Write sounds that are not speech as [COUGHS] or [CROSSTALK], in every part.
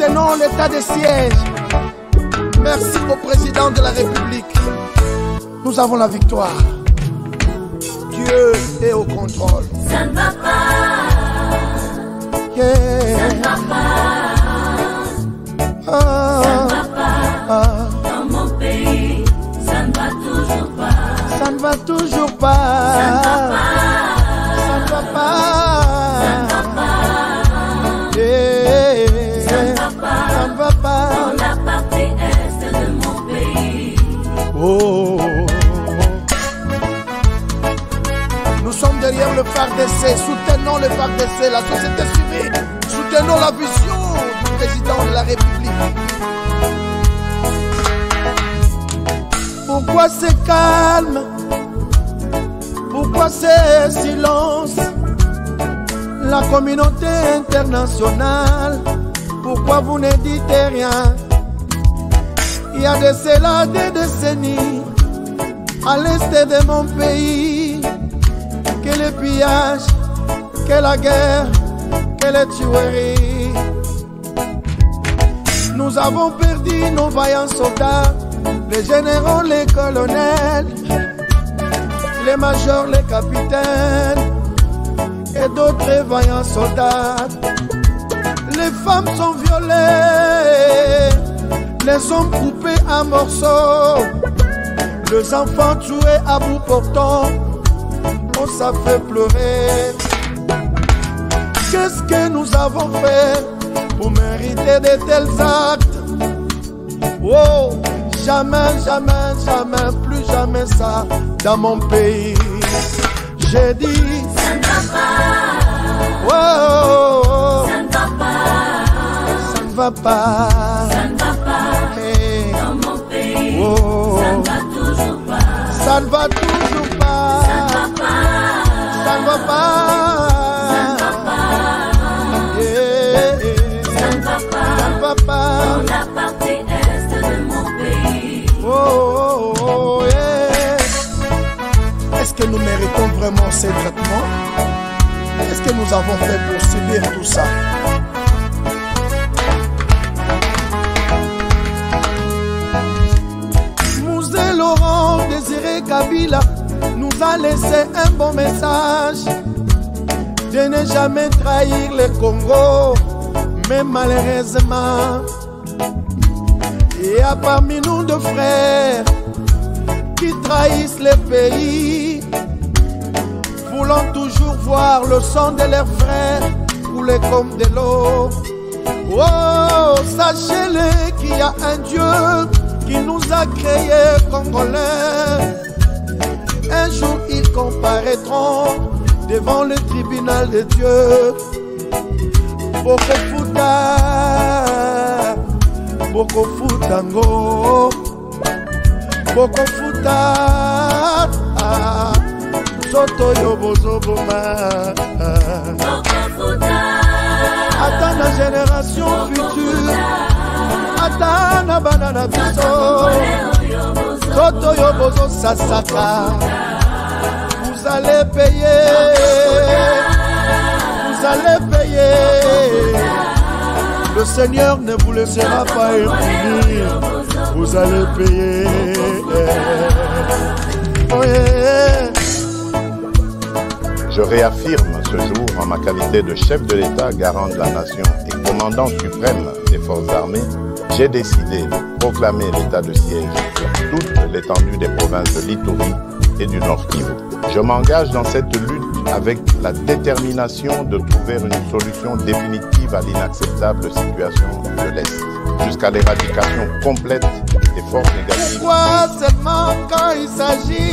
tenons l'état de siège. Merci au président de la République. Nous avons la victoire. Dieu est au contrôle. Ça ne va pas. Ça ne va pas. Ah. Ça ne va pas. Ah. Dans mon pays, ça ne va toujours pas. Ça ne va toujours pas. soutenons le FDC, la société civile, soutenons la vision du président de la République. Pourquoi c'est calme Pourquoi c'est silence La communauté internationale, pourquoi vous ne dites rien Il y a des cela des décennies à l'est de mon pays que les pillages, que la guerre, que les tueries. Nous avons perdu nos vaillants soldats, les généraux, les colonels, les majors, les capitaines et d'autres vaillants soldats. Les femmes sont violées, les hommes coupés en morceaux, les enfants tués à bout portant ça fait pleurer. Qu'est-ce que nous avons fait pour mériter de tels actes Oh, jamais, jamais, jamais, plus jamais ça dans mon pays. J'ai dit, ça ne va pas. Oh, oh, oh, oh. Ça ne va pas. Ça ne va pas. Ça ne va pas. Dans mon pays, ça ne va toujours pas. Ça ne va est oh, oh, oh, Est-ce que nous méritons vraiment ces traitements est ce que nous avons fait pour subir tout ça Laisser un bon message Je ne jamais trahir le Congo, mais malheureusement, il y a parmi nous de frères qui trahissent les pays, voulant toujours voir le sang de leurs frères couler comme de l'eau. Oh, sachez-le qu'il y a un Dieu qui nous a créés congolais. Un jour ils comparaîtront devant le tribunal de Dieu. Boko Boko Bokofuta, Boko futa Soto futa Attends la génération future, attends la banane à toto vous allez payer vous allez payer le Seigneur ne vous laissera pas impunir vous allez payer Je réaffirme ce jour en ma qualité de chef de l'État, garant de la nation et commandant suprême des forces armées, j'ai décidé de proclamer l'état de siège l'étendue des provinces de l'Itourie et du Nord Kivu. Je m'engage dans cette lutte avec la détermination de trouver une solution définitive à l'inacceptable situation de l'Est, jusqu'à l'éradication complète des forces négatives. Pourquoi seulement quand il s'agit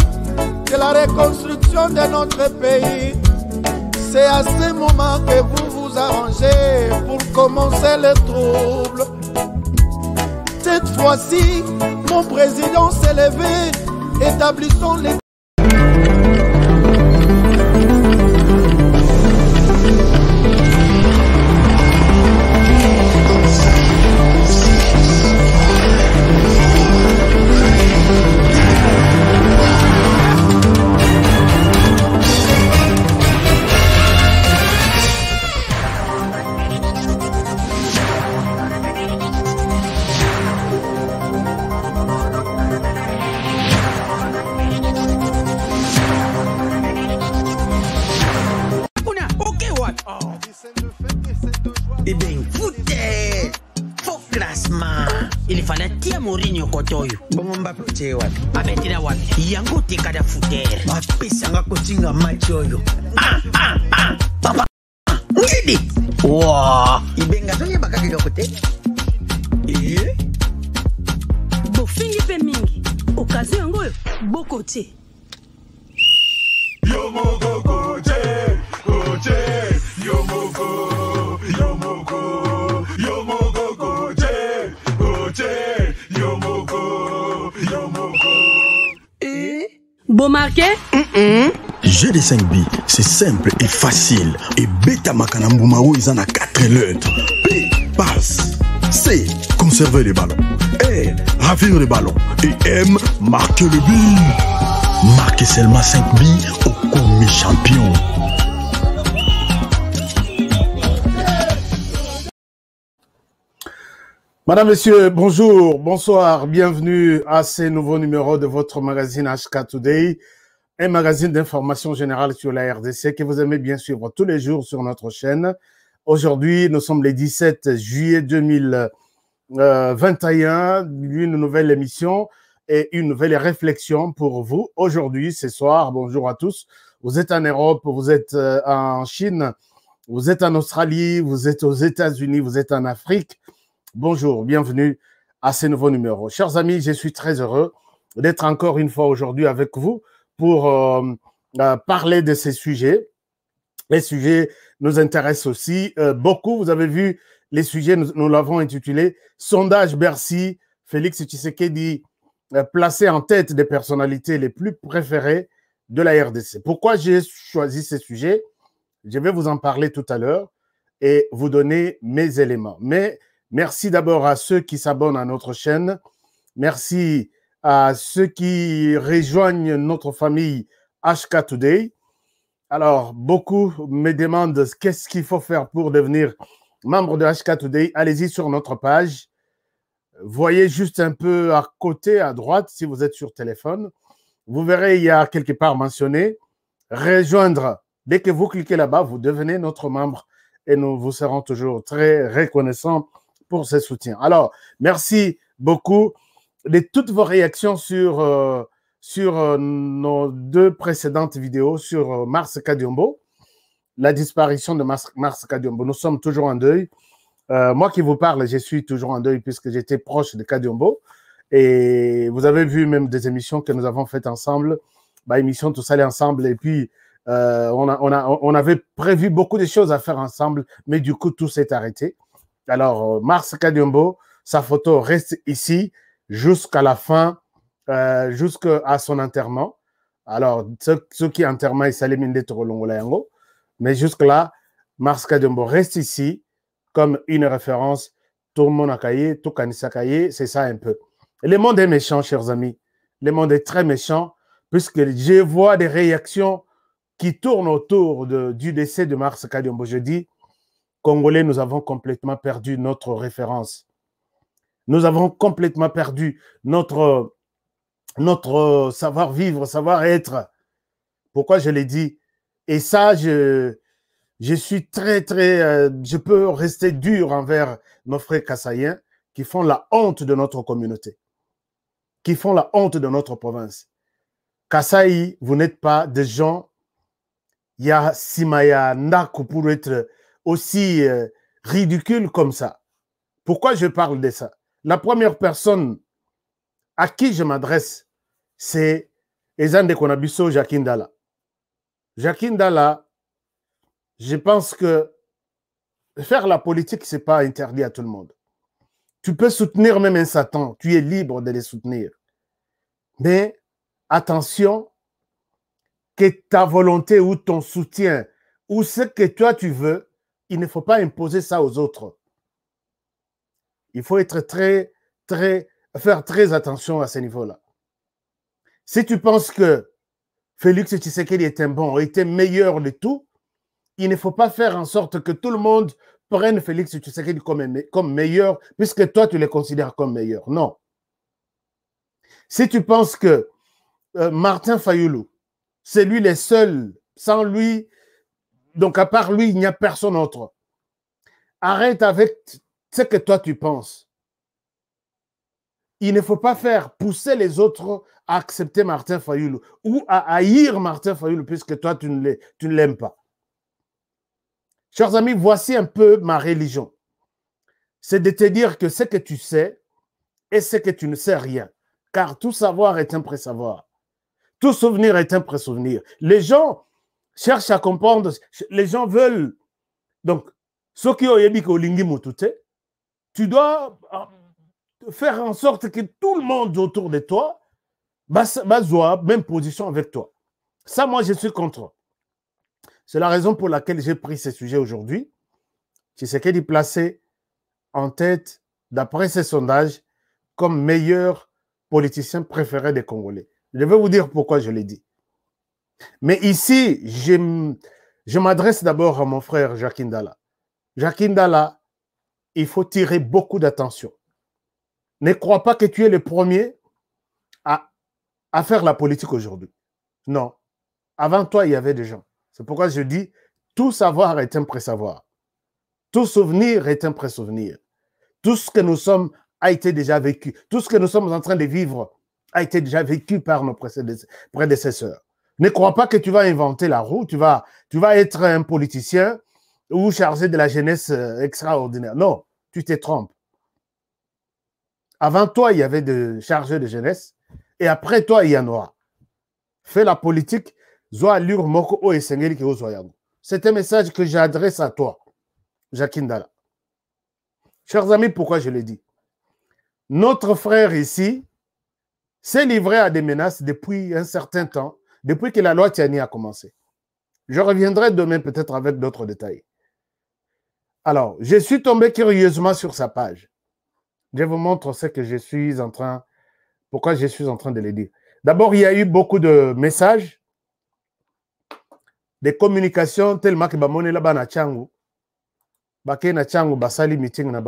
de la reconstruction de notre pays C'est à ce moment que vous vous arrangez pour commencer les troubles. Cette fois-ci, mon président s'est levé, établissant les mwasi oyo ah, ah, ah, papa ngidi wa ibenga toyebaka biloko te bofingi mpe mingi okazio yango oyo boko te yo moko koje koje yo moko yo moko yo moko koje koje yo moko yo moko eh? bomarke mm -mm. J'ai des 5 billes, c'est simple et facile. Et Beta mbuma ils en ont 4 lettres p passe c conserver les ballons. r e, ravir les ballons. et m marquer le but Marquez seulement 5 au mes champion Madame, Monsieur, bonjour, bonsoir, bienvenue à ce nouveau numéro de votre magazine HK Today un magazine d'information générale sur la RDC que vous aimez bien suivre tous les jours sur notre chaîne. Aujourd'hui, nous sommes le 17 juillet 2021, euh, une nouvelle émission et une nouvelle réflexion pour vous aujourd'hui, ce soir. Bonjour à tous. Vous êtes en Europe, vous êtes euh, en Chine, vous êtes en Australie, vous êtes aux États-Unis, vous êtes en Afrique. Bonjour, bienvenue à ces nouveaux numéros, Chers amis, je suis très heureux d'être encore une fois aujourd'hui avec vous pour euh, euh, parler de ces sujets. Les sujets nous intéressent aussi euh, beaucoup. Vous avez vu les sujets, nous, l'avons intitulé Sondage Bercy. Félix Tshisekedi placé en tête des personnalités les plus préférées de la RDC. Pourquoi j'ai choisi ces sujets Je vais vous en parler tout à l'heure et vous donner mes éléments. Mais merci d'abord à ceux qui s'abonnent à notre chaîne. Merci à ceux qui rejoignent notre famille HK Today. Alors, beaucoup me demandent qu'est-ce qu'il faut faire pour devenir membre de HK Today. Allez-y sur notre page. Voyez juste un peu à côté, à droite, si vous êtes sur téléphone. Vous verrez, il y a quelque part mentionné rejoindre. Dès que vous cliquez là-bas, vous devenez notre membre et nous vous serons toujours très reconnaissants pour ce soutien. Alors, merci beaucoup toutes vos réactions sur, euh, sur euh, nos deux précédentes vidéos sur euh, Mars Kadiombo, la disparition de Mars, Mars Kadiombo. Nous sommes toujours en deuil. moi qui vous parle, je suis toujours en deuil puisque j'étais proche de Kadiombo. Et vous avez vu même des émissions que nous avons faites ensemble, bah, émission Tous aller ensemble. Et puis, on, a, on, avait prévu beaucoup de choses à faire ensemble, mais du coup, tout s'est arrêté. Alors, Mars Kadiombo, sa photo reste ici jusqu'à la fin, euh, jusqu'à son enterrement. Alors, ceux, ceux qui enterrent Toro Longolayango. mais jusque-là, Mars Kadiombo reste ici comme une référence. Tout caillé, tout caillé, c'est ça un peu. le monde est méchant, chers amis. Le monde est très méchant, puisque je vois des réactions qui tournent autour du décès de Mars Kadiombo. Je dis, Congolais, nous avons complètement perdu notre référence. Nous avons complètement perdu notre, notre euh, savoir-vivre, savoir-être. Pourquoi je l'ai dit Et ça, je, je suis très, très... Euh, je peux rester dur envers nos frères kassaïens qui font la honte de notre communauté, qui font la honte de notre province. Kassai, vous n'êtes pas des gens, il y a Simaya Naku pour être aussi euh, ridicule comme ça. Pourquoi je parle de ça la première personne à qui je m'adresse, c'est de Konabiso Jacqueline Dalla. Jacqueline Dalla, je pense que faire la politique, ce n'est pas interdit à tout le monde. Tu peux soutenir même un Satan, tu es libre de les soutenir. Mais attention que ta volonté ou ton soutien ou ce que toi tu veux, il ne faut pas imposer ça aux autres. Il faut être très, très, faire très attention à ce niveau-là. Si tu penses que Félix Tshisekedi était bon, était meilleur de tout, il ne faut pas faire en sorte que tout le monde prenne Félix Tshisekedi comme, comme meilleur, puisque toi, tu le considères comme meilleur. Non. Si tu penses que euh, Martin Fayoulou, c'est lui le seul, sans lui, donc à part lui, il n'y a personne autre. Arrête avec ce que toi tu penses. Il ne faut pas faire pousser les autres à accepter Martin Fayoul ou à haïr Martin Fayoul puisque toi tu ne l'aimes pas. Chers amis, voici un peu ma religion. C'est de te dire que ce que tu sais et ce que tu ne sais rien, car tout savoir est un pré-savoir. Tout souvenir est un pré-souvenir. Les gens cherchent à comprendre, les gens veulent. Donc, ce qui est tu dois euh, faire en sorte que tout le monde autour de toi soit même position avec toi. Ça, moi, je suis contre. C'est la raison pour laquelle j'ai pris ce sujet aujourd'hui. est placé en tête, d'après ces sondages, comme meilleur politicien préféré des Congolais. Je vais vous dire pourquoi je l'ai dit. Mais ici, je, m'adresse d'abord à mon frère Jacques Dalla. Jacques Dalla, il faut tirer beaucoup d'attention. Ne crois pas que tu es le premier à, faire la politique aujourd'hui. Non. Avant toi, il y avait des gens. C'est pourquoi je dis, tout savoir est un pré-savoir. Tout souvenir est un pré-souvenir. Tout ce que nous sommes a été déjà vécu. Tout ce que nous sommes en train de vivre a été déjà vécu par nos prédécesseurs. Ne crois pas que tu vas inventer la roue, tu vas, tu vas être un politicien ou chargé de la jeunesse euh, extraordinaire. Non, tu te trompes. Avant toi, il y avait des chargés de jeunesse et après toi, il y en aura. Fais la politique. C'est un message que j'adresse à toi, Dala. Chers amis, pourquoi je le dis Notre frère ici s'est livré à des menaces depuis un certain temps, depuis que la loi Tiani a commencé. Je reviendrai demain peut-être avec d'autres détails. Alors, je suis tombé curieusement sur sa page. Je vous montre ce que je suis en train, pourquoi je suis en train de le dire. D'abord, il y a eu beaucoup de messages, des communications tellement que bamone là na changu, na basali meeting na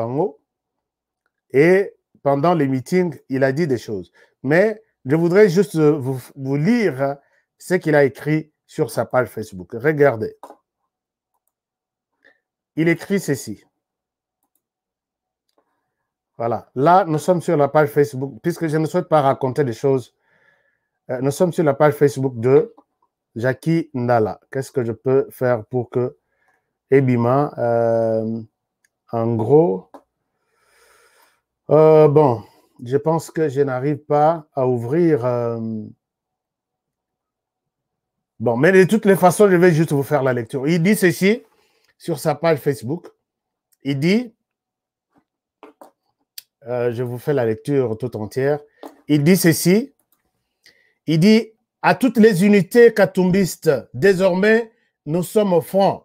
et pendant les meetings, il a dit des choses. Mais je voudrais juste vous lire ce qu'il a écrit sur sa page Facebook. Regardez il écrit ceci. Voilà. Là, nous sommes sur la page Facebook, puisque je ne souhaite pas raconter des choses. Euh, nous sommes sur la page Facebook de Jackie Ndala. Qu'est-ce que je peux faire pour que Ebima, euh, en gros, euh, bon, je pense que je n'arrive pas à ouvrir. Bon, mais de toutes les façons, je vais juste vous faire la lecture. Il dit ceci sur sa page Facebook. Il dit, euh, je vous fais la lecture tout entière, il dit ceci, il dit, à toutes les unités katumbistes, désormais, nous sommes au front.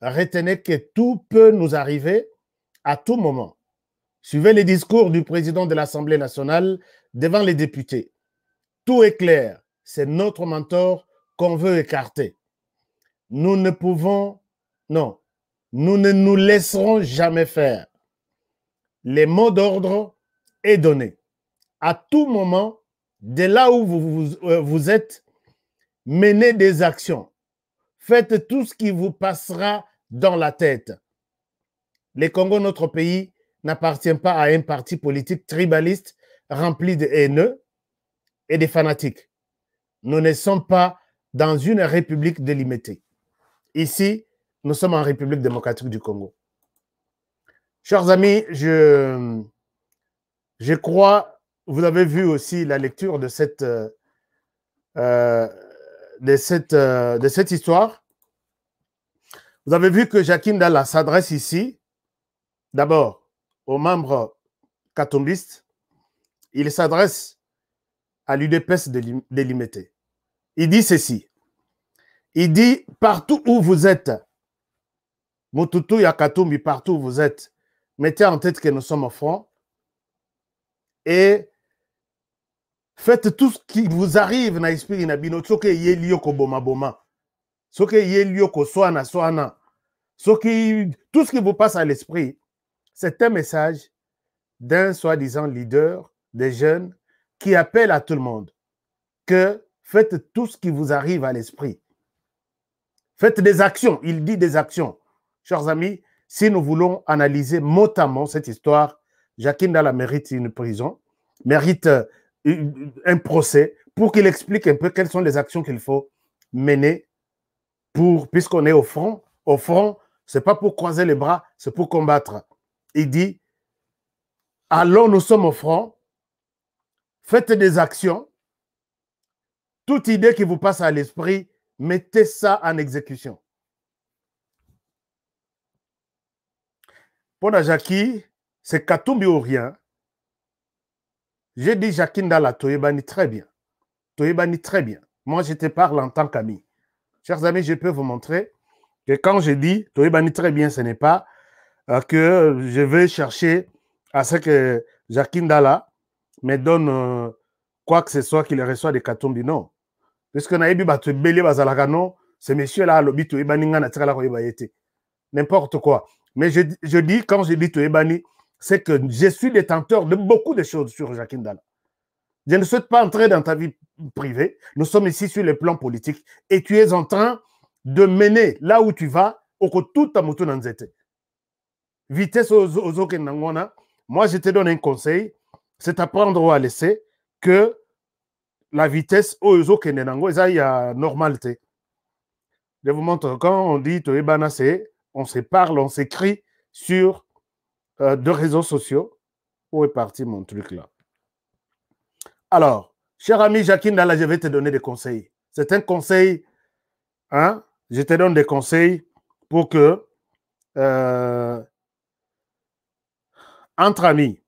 Retenez que tout peut nous arriver à tout moment. Suivez les discours du président de l'Assemblée nationale devant les députés. Tout est clair. C'est notre mentor qu'on veut écarter. Nous ne pouvons non, nous ne nous laisserons jamais faire. Les mots d'ordre est donné. À tout moment, de là où vous, euh, vous êtes, menez des actions. Faites tout ce qui vous passera dans la tête. Le Congo, notre pays, n'appartient pas à un parti politique tribaliste rempli de haineux et de fanatiques. Nous ne sommes pas dans une république délimitée. Ici, nous sommes en République démocratique du Congo. Chers amis, je, je crois, vous avez vu aussi la lecture de cette, euh, euh, de cette, euh, de cette histoire. Vous avez vu que Jacqueline Dalla s'adresse ici, d'abord, aux membres katumbistes. Il s'adresse à l'UDPS délimité. Il dit ceci. Il dit, partout où vous êtes, partout où vous êtes, mettez en tête que nous sommes au front et faites tout ce qui vous arrive dans l'esprit Ce boma boma, ce soana soana, tout ce qui vous passe à l'esprit, c'est un message d'un soi-disant leader des jeunes qui appelle à tout le monde que faites tout ce qui vous arrive à l'esprit. Faites des actions. Il dit des actions chers amis, si nous voulons analyser notamment cette histoire, Jacqueline Dalla mérite une prison, mérite euh, un procès pour qu'il explique un peu quelles sont les actions qu'il faut mener pour, puisqu'on est au front, au front, c'est pas pour croiser les bras, c'est pour combattre. Il dit, allons, nous sommes au front, faites des actions, toute idée qui vous passe à l'esprit, mettez ça en exécution. Pour Jackie, c'est Katumbi ou rien. J'ai dit Jackie Ndala, Toyebani très bien. Toyebani très bien. Moi, je te parle en tant qu'ami. Chers amis, je peux vous montrer que quand je dis Toyebani très bien, ce n'est pas euh, que je vais chercher à ce que Jackie me donne euh, quoi que ce soit qu'il reçoit de Katumbi. Non. Puisque Naïbi Batubeli Bazalagano, ce monsieur-là, l'obito, été. N'importe quoi. Mais je, dis, quand je dis tu c'est que je suis détenteur de beaucoup de choses sur Jacques Je ne souhaite pas entrer dans ta vie privée. Nous sommes ici sur le plan politique et tu es en train de mener là où tu vas au tout Vitesse aux, aux Moi, je te donne un conseil, c'est apprendre ou à laisser que la vitesse aux Et ça il y a normalité. Je vous montre quand on dit Toebana c'est on se parle, on s'écrit sur euh, deux réseaux sociaux. Où est parti mon truc là Alors, cher ami Jacqueline, là, je vais te donner des conseils. C'est un conseil, hein Je te donne des conseils pour que, euh, entre amis,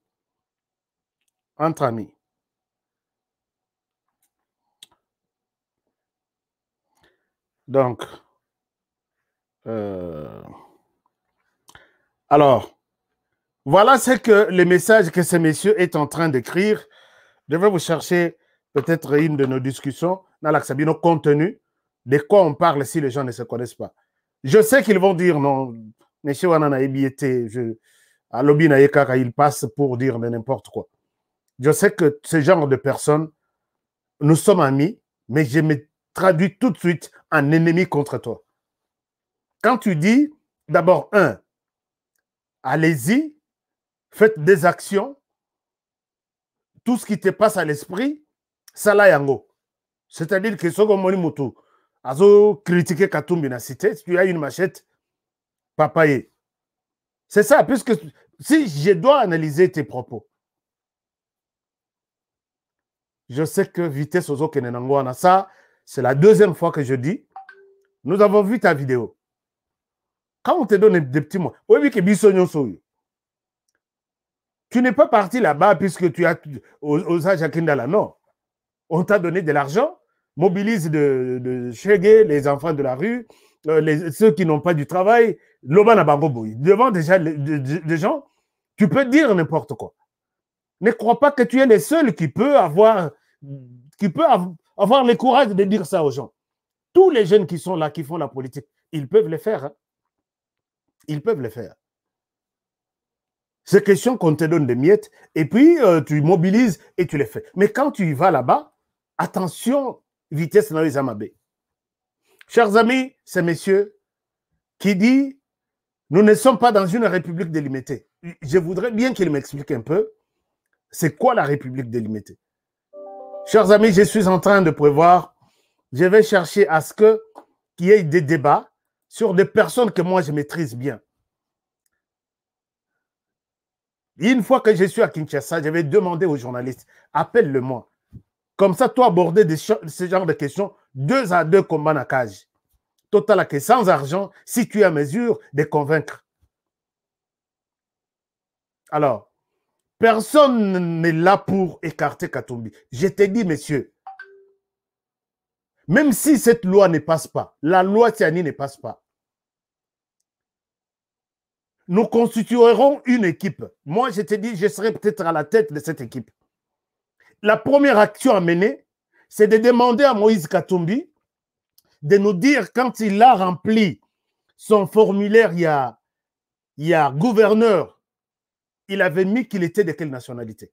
entre amis, donc, euh, alors, voilà ce que le message que ce monsieur est en train d'écrire. Je vais vous chercher peut-être une de nos discussions, dans nos contenu, de quoi on parle si les gens ne se connaissent pas. Je sais qu'ils vont dire non, monsieur Wanana je, à il passe pour dire n'importe quoi. Je sais que ce genre de personnes, nous sommes amis, mais je me traduis tout de suite en ennemi contre toi. Quand tu dis, d'abord, un, allez-y, faites des actions. Tout ce qui te passe à l'esprit, ça là yango. C'est-à-dire que ce que Mutu, azo critiquer Katumbi na cité, tu as une machette, papaye. C'est ça, puisque si je dois analyser tes propos, je sais que vitesse aux ça, c'est la deuxième fois que je dis, nous avons vu ta vidéo. Quand on te donne des petits mots, tu n'es pas parti là-bas puisque tu as aux Kindala. Non. On t'a donné de l'argent, mobilise de, de les enfants de la rue, euh, ceux qui n'ont pas du travail, l'Obana Devant déjà des gens, tu peux dire n'importe quoi. Ne crois pas que tu es le seul qui peut avoir, qui peut avoir le courage de dire ça aux gens. Tous les jeunes qui sont là, qui font la politique, ils peuvent le faire. Hein. Ils peuvent le faire. C'est question qu'on te donne des miettes et puis euh, tu mobilises et tu les fais. Mais quand tu y vas là-bas, attention, vitesse dans les amabés. Chers amis, ces messieurs qui dit nous ne sommes pas dans une république délimitée. Je voudrais bien qu'il m'explique un peu c'est quoi la république délimitée. Chers amis, je suis en train de prévoir, je vais chercher à ce que qu'il y ait des débats sur des personnes que moi je maîtrise bien. une fois que je suis à Kinshasa, j'avais demandé aux journalistes, appelle-le-moi. Comme ça, toi, aborder ce genre de questions, deux à deux comme à cage. Total, que sans argent, si tu es à mesure de convaincre. Alors, personne n'est là pour écarter Katumbi. Je t'ai dit, messieurs, même si cette loi ne passe pas, la loi Tiani ne passe pas, nous constituerons une équipe. Moi, je te dis, je serai peut-être à la tête de cette équipe. La première action à mener, c'est de demander à Moïse Katumbi de nous dire quand il a rempli son formulaire, il y a, il y a gouverneur, il avait mis qu'il était de quelle nationalité.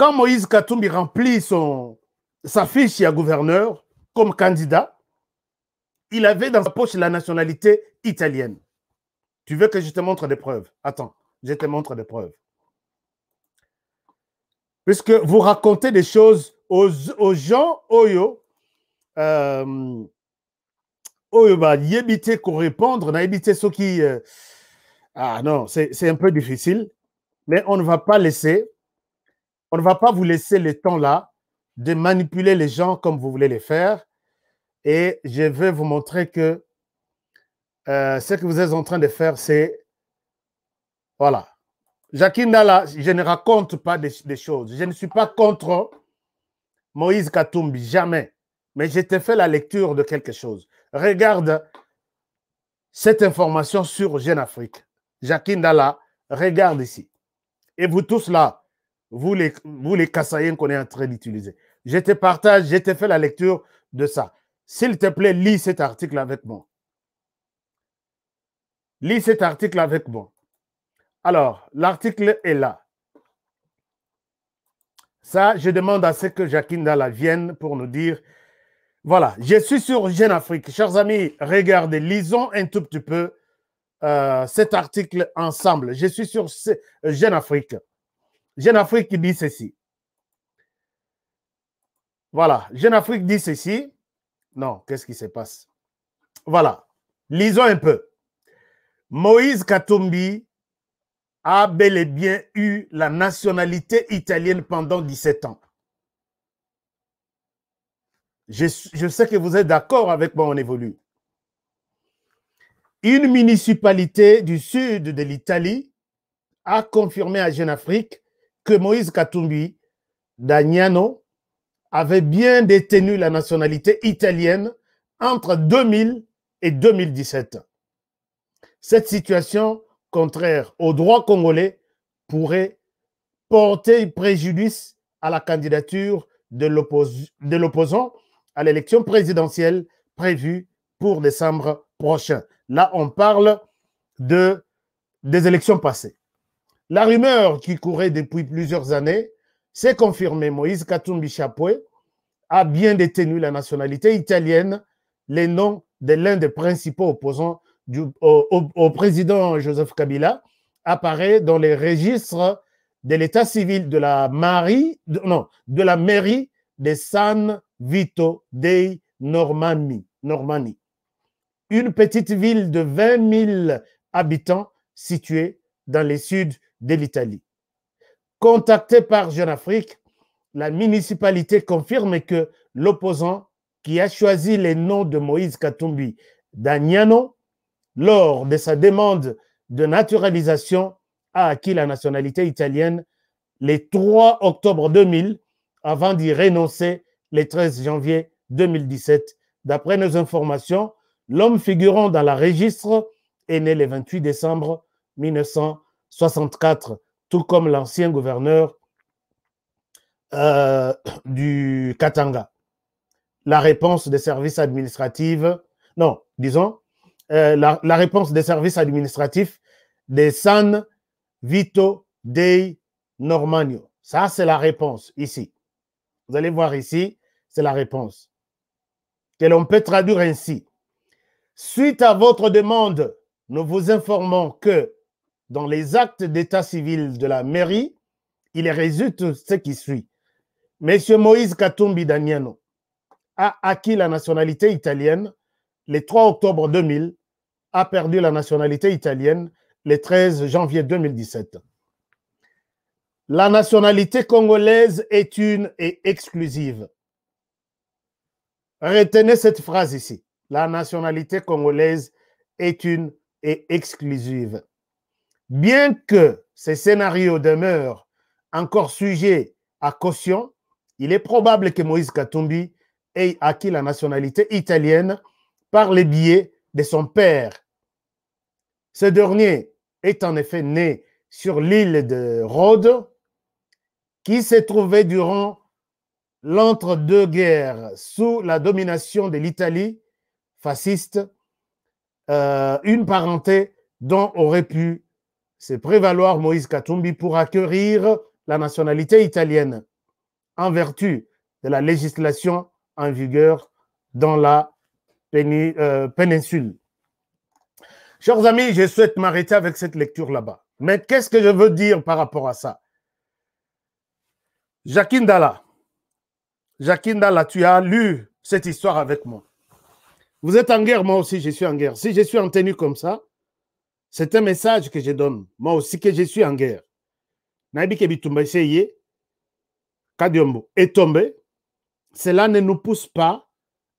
Quand Moïse Katumbi remplit son, sa fiche à gouverneur comme candidat, il avait dans sa poche la nationalité italienne. Tu veux que je te montre des preuves Attends, je te montre des preuves. Puisque vous racontez des choses aux, aux gens, Oyo, euh, Oyo, bah, yébité qu'on répondre, n'a évité ceux qui. Euh, ah non, c'est un peu difficile, mais on ne va pas laisser on ne va pas vous laisser le temps là de manipuler les gens comme vous voulez les faire. Et je vais vous montrer que euh, ce que vous êtes en train de faire, c'est... Voilà. Jacqueline Dalla, je ne raconte pas des, choses. Je ne suis pas contre Moïse Katumbi, jamais. Mais je te fais la lecture de quelque chose. Regarde cette information sur Jeune Afrique. Jacqueline Dalla, regarde ici. Et vous tous là, vous les, vous les Kassaïens qu'on est en train d'utiliser. Je te partage, je te fais la lecture de ça. S'il te plaît, lis cet article avec moi. Lis cet article avec moi. Alors, l'article est là. Ça, je demande à ce que Jacqueline Dalla vienne pour nous dire. Voilà, je suis sur Jeune Afrique. Chers amis, regardez, lisons un tout petit peu euh, cet article ensemble. Je suis sur Jeune Afrique. Jeune Afrique dit ceci. Voilà, Jeune Afrique dit ceci. Non, qu'est-ce qui se passe? Voilà, lisons un peu. Moïse Katumbi a bel et bien eu la nationalité italienne pendant 17 ans. Je, sais que vous êtes d'accord avec moi, on évolue. Une municipalité du sud de l'Italie a confirmé à Jeune Afrique que Moïse Katumbi d'Agnano avait bien détenu la nationalité italienne entre 2000 et 2017. Cette situation contraire au droit congolais pourrait porter préjudice à la candidature de l'opposant à l'élection présidentielle prévue pour décembre prochain. Là, on parle de, des élections passées. La rumeur qui courait depuis plusieurs années s'est confirmée. Moïse Katumbi Chapoué a bien détenu la nationalité italienne, les noms de l'un des principaux opposants au, président Joseph Kabila apparaît dans les registres de l'état civil de la, mairie de San Vito dei Normanni, une petite ville de 20 000 habitants située dans le sud de l'Italie. Contacté par Jeune Afrique, la municipalité confirme que l'opposant qui a choisi les noms de Moïse Katumbi d'Agnano lors de sa demande de naturalisation a acquis la nationalité italienne le 3 octobre 2000 avant d'y renoncer le 13 janvier 2017. D'après nos informations, l'homme figurant dans la registre est né le 28 décembre 1900. 64, tout comme l'ancien gouverneur euh, du Katanga. La réponse des services administratifs, non, disons, euh, la, réponse des services administratifs des San Vito dei Normanio. Ça, c'est la réponse ici. Vous allez voir ici, c'est la réponse. Que l'on peut traduire ainsi. Suite à votre demande, nous vous informons que dans les actes d'état civil de la mairie, il résulte ce qui suit. Monsieur Moïse Katumbi Daniano a acquis la nationalité italienne le 3 octobre 2000, a perdu la nationalité italienne le 13 janvier 2017. La nationalité congolaise est une et exclusive. Retenez cette phrase ici. La nationalité congolaise est une et exclusive. Bien que ces scénarios demeurent encore sujets à caution, il est probable que Moïse Katumbi ait acquis la nationalité italienne par les biais de son père. Ce dernier est en effet né sur l'île de Rhodes, qui s'est trouvée durant l'entre-deux-guerres sous la domination de l'Italie fasciste, euh, une parenté dont aurait pu c'est prévaloir Moïse Katumbi pour acquérir la nationalité italienne en vertu de la législation en vigueur dans la euh, péninsule. Chers amis, je souhaite m'arrêter avec cette lecture là-bas. Mais qu'est-ce que je veux dire par rapport à ça Jacqueline Dalla, Dalla, tu as lu cette histoire avec moi. Vous êtes en guerre, moi aussi je suis en guerre. Si je suis en tenue comme ça, c'est un message que je donne, moi aussi, que je suis en guerre. Naibi Kebitumba kadionbo »« Kadiombo est tombé. Cela ne nous pousse pas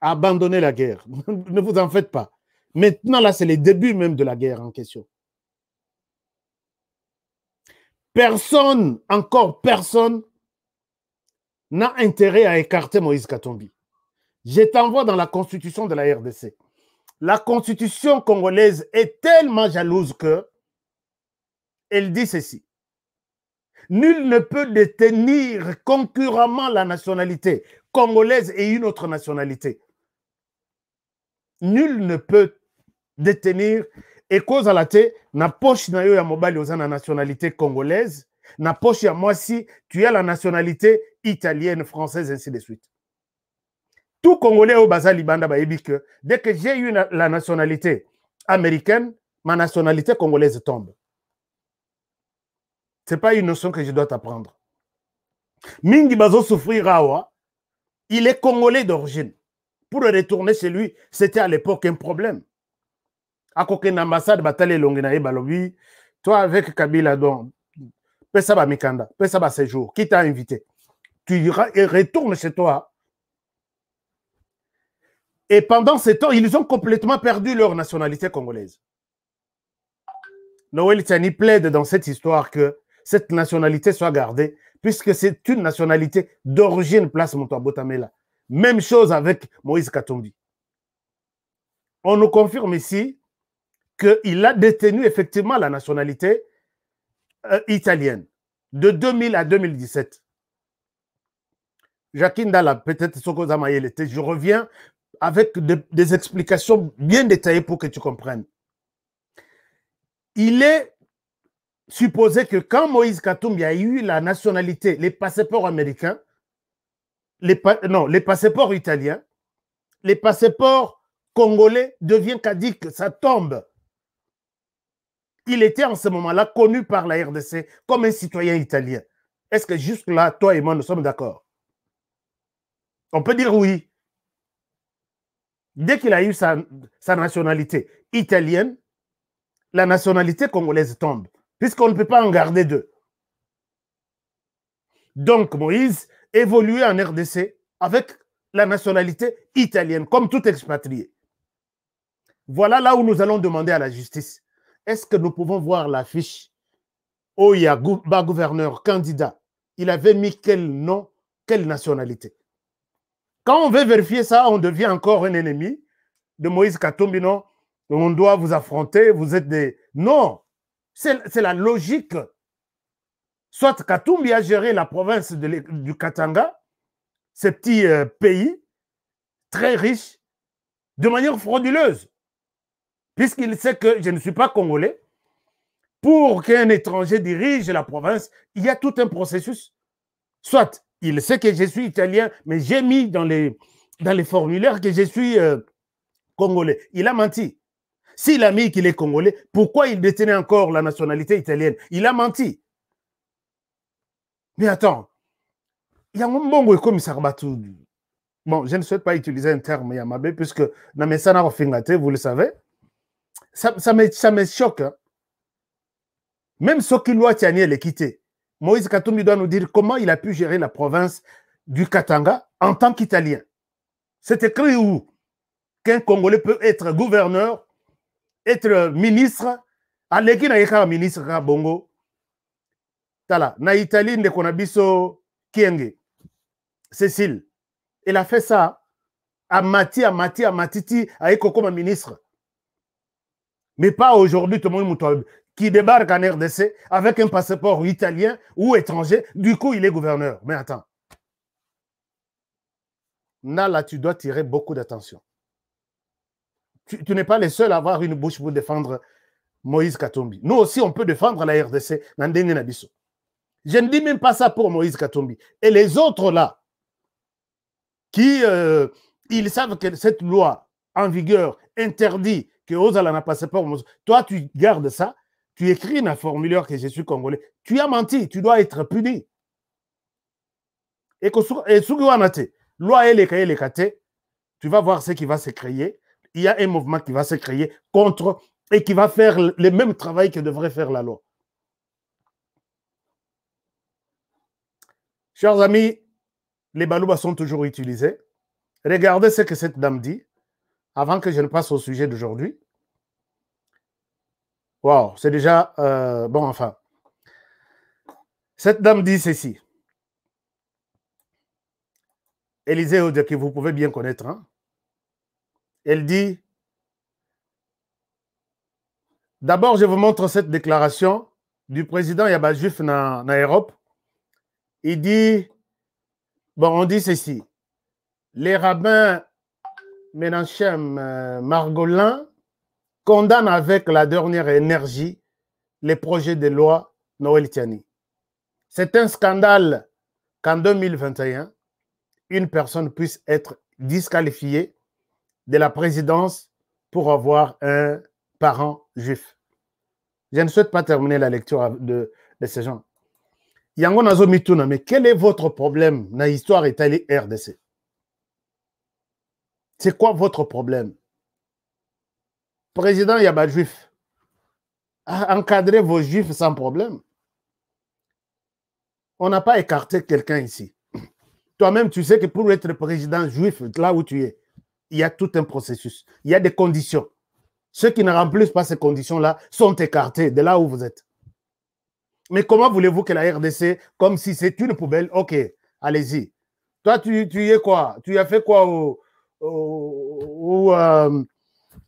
à abandonner la guerre. [LAUGHS] ne vous en faites pas. Maintenant, là, c'est le début même de la guerre en question. Personne, encore personne, n'a intérêt à écarter Moïse Katombi. Je t'envoie dans la constitution de la RDC la constitution congolaise est tellement jalouse que elle dit ceci. Nul ne peut détenir concurremment la nationalité congolaise et une autre nationalité. Nul ne peut détenir et cause à la tête na poche na yo ya nationalité congolaise na poche ya moi si tu as la nationalité italienne, française ainsi de suite. Tout Congolais au Baza Libanda dit que dès que j'ai eu la nationalité américaine, ma nationalité congolaise tombe. Ce n'est pas une notion que je dois t'apprendre. Mingi Bazo souffrira. Rawa, il est Congolais d'origine. Pour retourner chez lui, c'était à l'époque un problème. À qu'une ambassade, Batale Longinaye Balobi, toi avec Kabila, donc, Pesaba Mikanda, Pesaba Séjour, qui t'a invité Tu retournes chez toi et pendant ce temps, ils ont complètement perdu leur nationalité congolaise. Noël Tiani plaide dans cette histoire que cette nationalité soit gardée, puisque c'est une nationalité d'origine place Botamela. Même chose avec Moïse Katumbi. On nous confirme ici qu'il a détenu effectivement la nationalité euh, italienne de 2000 à 2017. Jacqueline Dalla, peut-être était je reviens avec des explications bien détaillées pour que tu comprennes. Il est supposé que quand Moïse Katumbi a eu la nationalité, les passeports américains, les non, les passeports italiens, les passeports congolais devient cadiques, ça tombe. Il était en ce moment-là connu par la RDC comme un citoyen italien. Est-ce que jusque-là, toi et moi, nous sommes d'accord On peut dire oui dès qu'il a eu sa, nationalité italienne, la nationalité congolaise tombe, puisqu'on ne peut pas en garder deux. Donc Moïse évoluait en RDC avec la nationalité italienne, comme tout expatrié. Voilà là où nous allons demander à la justice. Est-ce que nous pouvons voir l'affiche Oya, bas gouverneur, candidat, il avait mis quel nom, quelle nationalité quand on veut vérifier ça, on devient encore un ennemi de Moïse Katumbi, non On doit vous affronter, vous êtes des... Non, c'est la logique. Soit Katumbi a géré la province de du Katanga, ce petit euh, pays très riche, de manière frauduleuse, puisqu'il sait que je ne suis pas congolais. Pour qu'un étranger dirige la province, il y a tout un processus. Soit il sait que je suis italien, mais j'ai mis dans les, formulaires que je suis euh, congolais. Il a menti. S'il a mis qu'il est congolais, pourquoi il détenait encore la nationalité italienne Il a menti. Mais attends, il y a un bon comme Bon, je ne souhaite pas utiliser un terme Yamabe, puisque vous le savez, ça, me, choque. Hein. Même ce qui doit Tiani, elle Moïse Katumbi doit nous dire comment il a pu gérer la province du Katanga en tant qu'Italien. C'est écrit où qu'un Congolais peut être gouverneur, être ministre, qui na un ministre à bongo tala na italie ndeko konabiso kienge cécile Il a fait ça à Mati, à à à Matiti, à de ministre mais pas aujourd'hui tout le monde m'entend qui débarque en RDC avec un passeport italien ou étranger, du coup, il est gouverneur. Mais attends. Nala, tu dois tirer beaucoup d'attention. Tu, n'es pas le seul à avoir une bouche pour défendre Moïse Katumbi. Nous aussi, on peut défendre la RDC. Je ne dis même pas ça pour Moïse Katumbi. Et les autres là, qui, euh, ils savent que cette loi en vigueur interdit que Ozala n'a pas passé Toi, tu gardes ça tu écris dans formuleur formulaire que je suis congolais, tu as menti, tu dois être puni. Et que tu vas voir ce qui va se créer. Il y a un mouvement qui va se créer contre et qui va faire le même travail que devrait faire la loi. Chers amis, les baloubas sont toujours utilisés. Regardez ce que cette dame dit avant que je ne passe au sujet d'aujourd'hui. Wow, c'est déjà. Euh, bon, enfin. Cette dame dit ceci. Élisée que vous pouvez bien connaître, hein. elle dit D'abord, je vous montre cette déclaration du président Yabajuf Juif en Europe. Il dit Bon, on dit ceci. Les rabbins Menachem euh, Margolin condamne avec la dernière énergie les projets de loi Noël Tiani. C'est un scandale qu'en 2021, une personne puisse être disqualifiée de la présidence pour avoir un parent juif. Je ne souhaite pas terminer la lecture de, ces gens. Yango Nazo Mituna, mais quel est votre problème dans l'histoire italienne RDC C'est quoi votre problème Président Yaba Juif, encadrez vos juifs sans problème. On n'a pas écarté quelqu'un ici. Toi-même, tu sais que pour être président juif, là où tu es, il y a tout un processus. Il y a des conditions. Ceux qui ne remplissent pas ces conditions-là sont écartés de là où vous êtes. Mais comment voulez-vous que la RDC, comme si c'est une poubelle, ok, allez-y. Toi, tu, y es quoi Tu as fait quoi au, euh,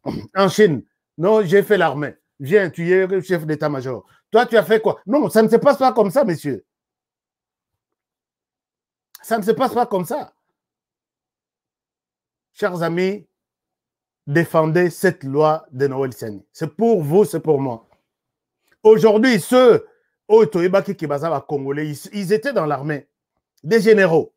[COUGHS] en Chine. Non, j'ai fait l'armée. Viens, tu es chef d'état-major. Toi, tu as fait quoi Non, ça ne se passe pas comme ça, messieurs. Ça ne se passe pas comme ça. Chers amis, défendez cette loi de Noël séné. C'est pour vous, c'est pour moi. Aujourd'hui, ceux, ils étaient dans l'armée, des généraux.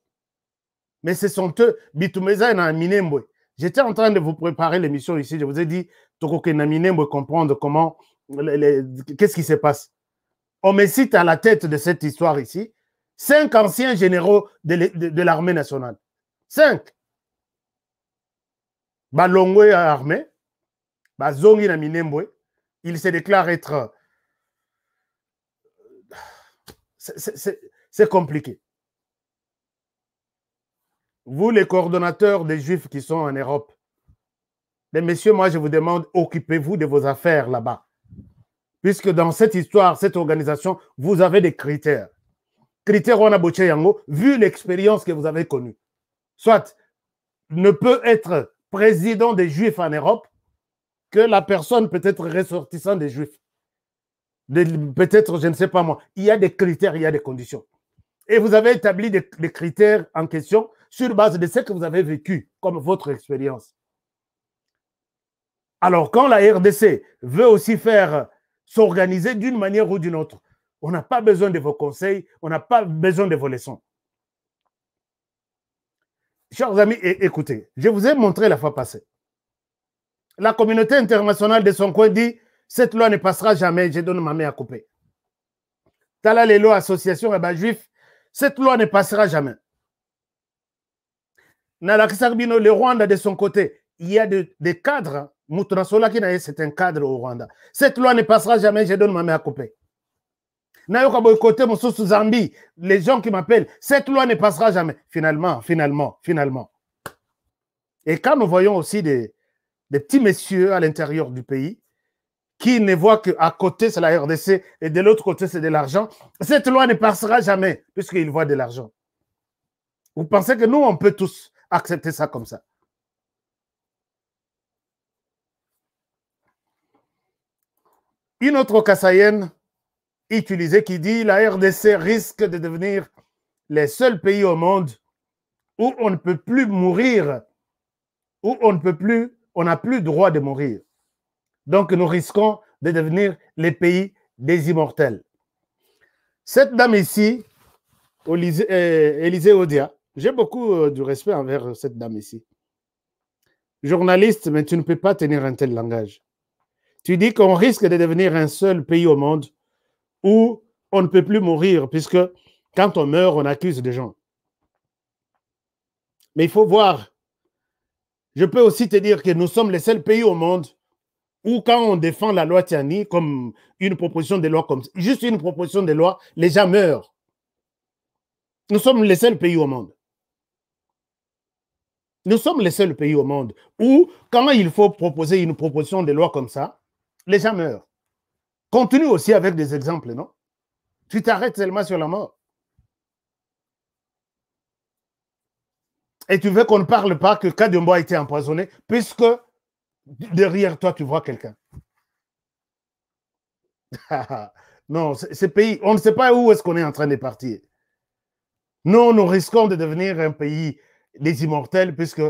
Mais ce sont eux, Bitumeza et Minembo, J'étais en train de vous préparer l'émission ici. Je vous ai dit, Toko comprendre comment, qu'est-ce qui se passe. On me cite à la tête de cette histoire ici cinq anciens généraux de l'armée nationale. Cinq. Balongwe armé, Zongi Naminemwe, il se déclare être. C'est compliqué vous les coordonnateurs des Juifs qui sont en Europe, les messieurs, moi je vous demande, occupez-vous de vos affaires là-bas. Puisque dans cette histoire, cette organisation, vous avez des critères. Critères on vu l'expérience que vous avez connue. Soit ne peut être président des Juifs en Europe que la personne peut être ressortissant des Juifs. peut-être, je ne sais pas moi. Il y a des critères, il y a des conditions. Et vous avez établi des critères en question sur base de ce que vous avez vécu comme votre expérience. Alors, quand la RDC veut aussi faire euh, s'organiser d'une manière ou d'une autre, on n'a pas besoin de vos conseils, on n'a pas besoin de vos leçons. Chers amis, écoutez, je vous ai montré la fois passée. La communauté internationale de son coin dit cette loi ne passera jamais, je donne ma main à couper. Tala Lelo, association eh ben juif, cette loi ne passera jamais le Rwanda de son côté, il y a des, cadres. c'est un cadre au Rwanda. Cette loi ne passera jamais, je donne ma main à couper. les gens qui m'appellent, cette loi ne passera jamais. Finalement, finalement, finalement. Et quand nous voyons aussi des, des petits messieurs à l'intérieur du pays qui ne voient qu'à côté c'est la RDC et de l'autre côté c'est de l'argent, cette loi ne passera jamais puisqu'ils voient de l'argent. Vous pensez que nous, on peut tous accepter ça comme ça. Une autre Kassayenne utilisée qui dit la RDC risque de devenir les seuls pays au monde où on ne peut plus mourir, où on ne peut plus, on n'a plus droit de mourir. Donc nous risquons de devenir les pays des immortels. Cette dame ici, euh, Élisée Odia, j'ai beaucoup euh, de respect envers euh, cette dame ici. Journaliste, mais tu ne peux pas tenir un tel langage. Tu dis qu'on risque de devenir un seul pays au monde où on ne peut plus mourir, puisque quand on meurt, on accuse des gens. Mais il faut voir. Je peux aussi te dire que nous sommes les seuls pays au monde où quand on défend la loi Tiani comme une proposition de loi, comme juste une proposition de loi, les gens meurent. Nous sommes les seuls pays au monde. Nous sommes les seuls pays au monde où, quand il faut proposer une proposition de loi comme ça, les gens meurent. Continue aussi avec des exemples, non Tu t'arrêtes seulement sur la mort. Et tu veux qu'on ne parle pas que Kadumbo a été empoisonné, puisque derrière toi, tu vois quelqu'un. [LAUGHS] non, ce pays, on ne sait pas où est-ce qu'on est en train de partir. Non, nous risquons de devenir un pays les immortels, puisque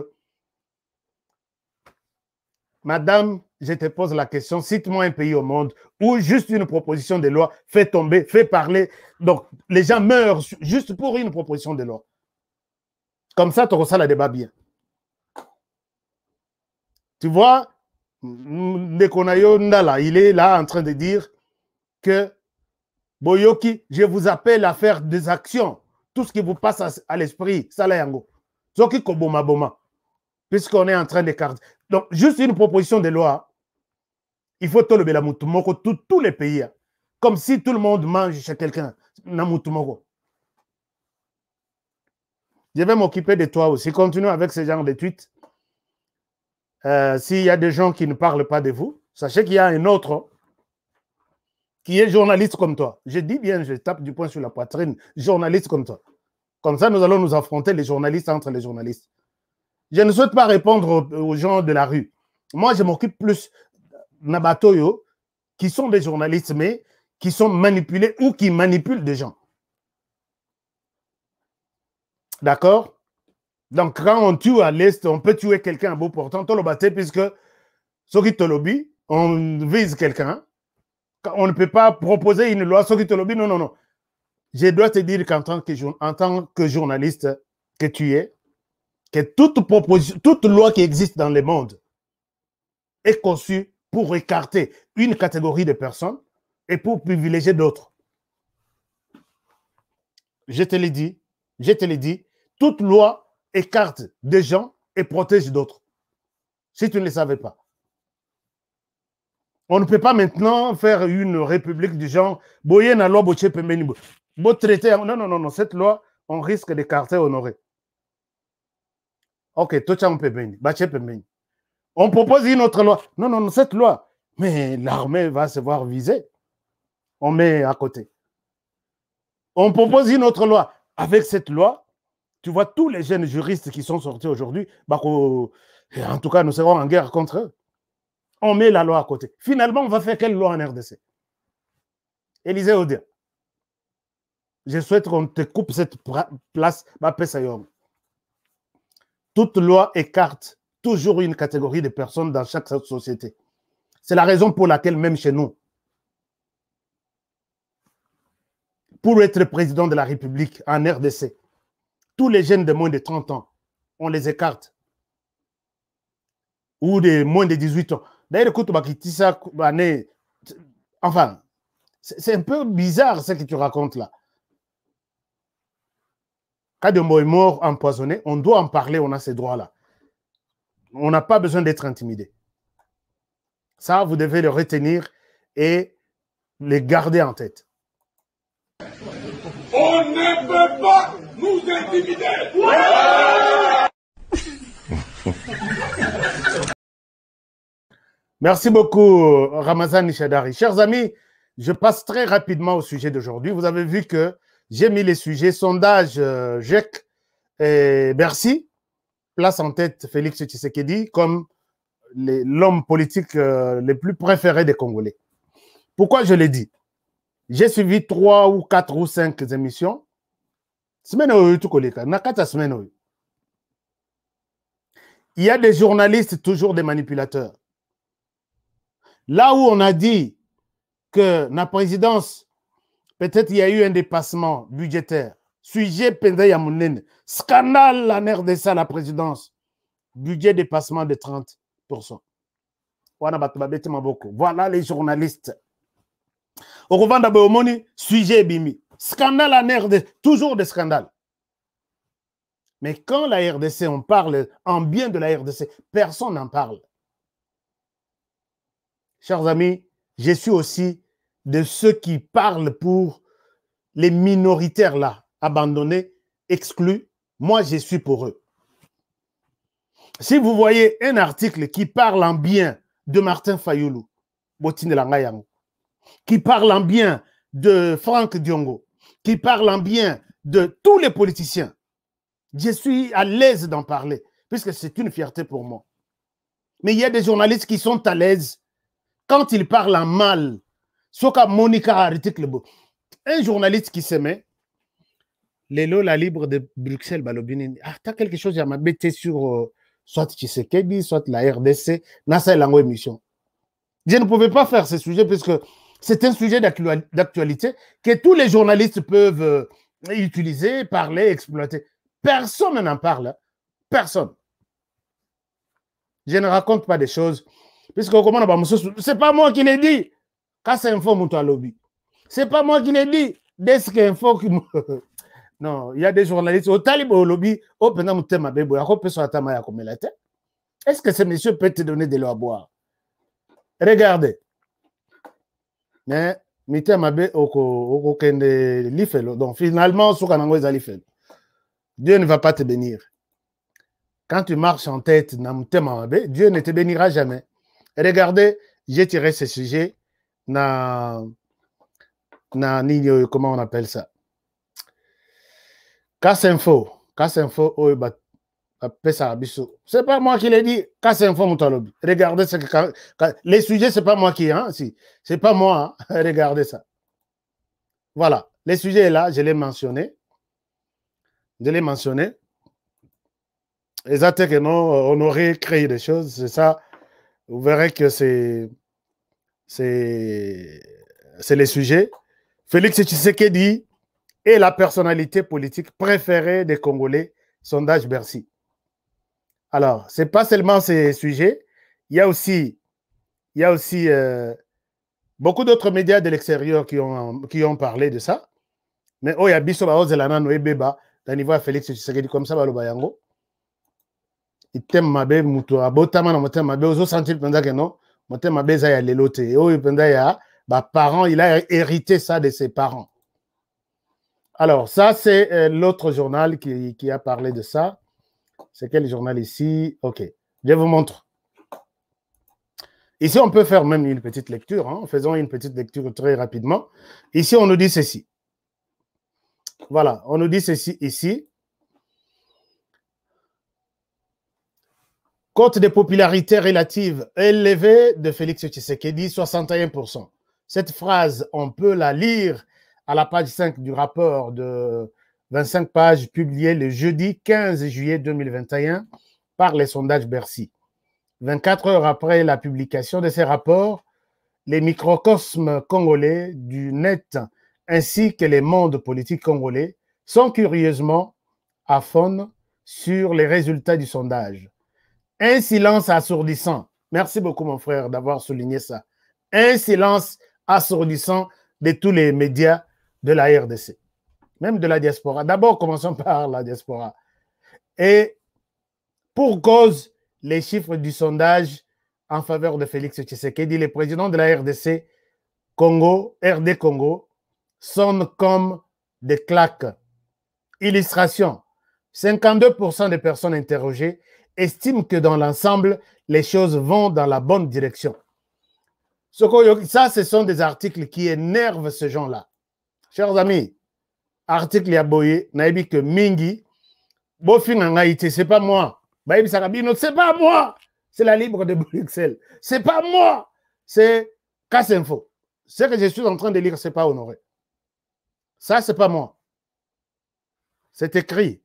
Madame, je te pose la question, cite-moi un pays au monde où juste une proposition de loi fait tomber, fait parler. Donc, les gens meurent juste pour une proposition de loi. Comme ça, tu ressens le débat bien. Tu vois, Nekonayo Ndala, il est là en train de dire que Boyoki, je vous appelle à faire des actions. Tout ce qui vous passe à, l'esprit, Salayango. Zoki Koboma Boma, puisqu'on est en train de carte. Donc, juste une proposition de loi. Il faut tout le tous les pays. Hein. Comme si tout le monde mange chez quelqu'un. Je vais m'occuper de toi aussi. Continue avec ce genre de tweets. Euh, s'il y a des gens qui ne parlent pas de vous, sachez qu'il y a un autre qui est journaliste comme toi. Je dis bien, je tape du poing sur la poitrine, journaliste comme toi. Comme ça, nous allons nous affronter les journalistes entre les journalistes. Je ne souhaite pas répondre aux, gens de la rue. Moi, je m'occupe plus Nabatoyo, qui sont des journalistes, mais qui sont manipulés ou qui manipulent des gens. D'accord Donc, quand on tue à l'Est, on peut tuer quelqu'un à beau portant, puisque Soki on vise quelqu'un. On ne peut pas proposer une loi Soki Tolobi, non, non, non je dois te dire qu'en tant que, journaliste que tu es, que toute, loi qui existe dans le monde est conçue pour écarter une catégorie de personnes et pour privilégier d'autres. Je te l'ai dit, je te l'ai dit, toute loi écarte des gens et protège d'autres. Si tu ne le savais pas. On ne peut pas maintenant faire une république du genre traité. Hein. Non, non, non, non. Cette loi, on risque d'écarter honoré. Ok, bah, On propose une autre loi. Non, non, non, cette loi. Mais l'armée va se voir visée. On met à côté. On propose une autre loi. Avec cette loi, tu vois tous les jeunes juristes qui sont sortis aujourd'hui, bah, en tout cas, nous serons en guerre contre eux. On met la loi à côté. Finalement, on va faire quelle loi en RDC Élisée Odia je souhaite qu'on te coupe cette place, Toute loi écarte toujours une catégorie de personnes dans chaque société. C'est la raison pour laquelle, même chez nous, pour être président de la République en RDC, tous les jeunes de moins de 30 ans, on les écarte. Ou de moins de 18 ans. D'ailleurs, écoute, enfin, c'est un peu bizarre ce que tu racontes là. Kadembo est mort empoisonné, on doit en parler, on a ces droits-là. On n'a pas besoin d'être intimidé. Ça, vous devez le retenir et les garder en tête. On ne peut pas nous intimider. [LAUGHS] Merci beaucoup, Ramazan Nishadari. Chers amis, je passe très rapidement au sujet d'aujourd'hui. Vous avez vu que j'ai mis les sujets sondage euh, et Bercy. Place en tête Félix Tshisekedi comme l'homme politique euh, le plus préféré des Congolais. Pourquoi je l'ai dit J'ai suivi trois ou quatre ou cinq émissions. Semaine Il y a des journalistes toujours des manipulateurs. Là où on a dit que la présidence Peut-être il y a eu un dépassement budgétaire. Sujet Pendey Scandale en RDC à la présidence. Budget dépassement de 30%. Voilà les journalistes. Au revoir sujet Bimi. Scandale en RDC. Toujours des scandales. Mais quand la RDC, on parle en bien de la RDC, personne n'en parle. Chers amis, je suis aussi de ceux qui parlent pour les minoritaires là, abandonnés, exclus. Moi, je suis pour eux. Si vous voyez un article qui parle en bien de Martin Fayoulou, qui parle en bien de Franck Diongo, qui parle en bien de tous les politiciens, je suis à l'aise d'en parler, puisque c'est une fierté pour moi. Mais il y a des journalistes qui sont à l'aise quand ils parlent en mal soka Monica article un journaliste qui se met lelo la libre de Bruxelles balobini ah t'as quelque chose à m'abêter sur euh, soit Tshisekedi soit la RDC émission je ne pouvais pas faire ce sujet parce que c'est un sujet d'actualité que tous les journalistes peuvent euh, utiliser, parler, exploiter. Personne n'en parle. Hein. Personne. Je ne raconte pas des choses. Puisque c'est pas moi qui l'ai dit. Quand un faux, lobby. Ce C'est pas moi qui l'ai dit. que info qui [LAUGHS] Non, il y a des journalistes. Au au lobby, au penam tema bebo, yako peso comme l'a komelate. Est-ce que ce monsieur peut te donner de l'eau à boire? Regardez. Mais, hein? mitema be oko, oko kende Donc, finalement, Dieu ne va pas te bénir. Quand tu marches en tête, Dieu ne te bénira jamais. Regardez, j'ai tiré ce sujet na, comment on appelle ça casse info casse info c'est pas moi qui l'ai dit casse info mon regardez ce que les sujets c'est pas moi qui hein si c'est pas moi hein. [LAUGHS] regardez ça voilà les sujets là je l'ai mentionné je l'ai mentionné exactement on aurait créé des choses c'est ça vous verrez que c'est c'est le sujet. Félix Tshisekedi est la personnalité politique préférée des Congolais, sondage Bercy. Alors, ce n'est pas seulement ces sujets, il y a aussi, il y a aussi euh, beaucoup d'autres médias de l'extérieur qui ont, qui ont parlé de ça. Mais oh, il y a biso Baozelana Noebeba, d'anivoire Félix Tshisekedi, comme ça, Baloba Yango. Il t'aime ma belle, Moutoua, Botama, Moutoua, a Moutoua, que non. Oh, bah, il a hérité ça de ses parents alors ça c'est euh, l'autre journal qui, a parlé de ça c'est quel journal ici ok je vous montre ici on peut faire même une petite lecture hein. faisons une petite lecture très rapidement ici on nous dit ceci voilà on nous dit ceci ici Cote de popularité relative élevée de Félix Tshisekedi, 61%. Cette phrase, on peut la lire à la page 5 du rapport de 25 pages publié le jeudi 15 juillet 2021 par les sondages Bercy. 24 heures après la publication de ces rapports, les microcosmes congolais du net ainsi que les mondes politiques congolais sont curieusement à sur les résultats du sondage un silence assourdissant. Merci beaucoup, mon frère, d'avoir souligné ça. Un silence assourdissant de tous les médias de la RDC, même de la diaspora. D'abord, commençons [LAUGHS] par la diaspora. Et pour cause, les chiffres du sondage en faveur de Félix Tshisekedi, le président de la RDC Congo, RD Congo, sonnent comme des claques. Illustration 52% des personnes interrogées estime que dans l'ensemble, les choses vont dans la bonne direction. Ça, ce sont des articles qui énervent ces gens là Chers amis, article Yaboye, Naibi que Mingi, Bofin en Haïti, c'est pas moi. c'est pas moi. C'est la libre de Bruxelles. C'est pas moi. C'est Casse Ce que je suis en train de lire, c'est pas honoré. Ça, c'est pas moi. C'est écrit.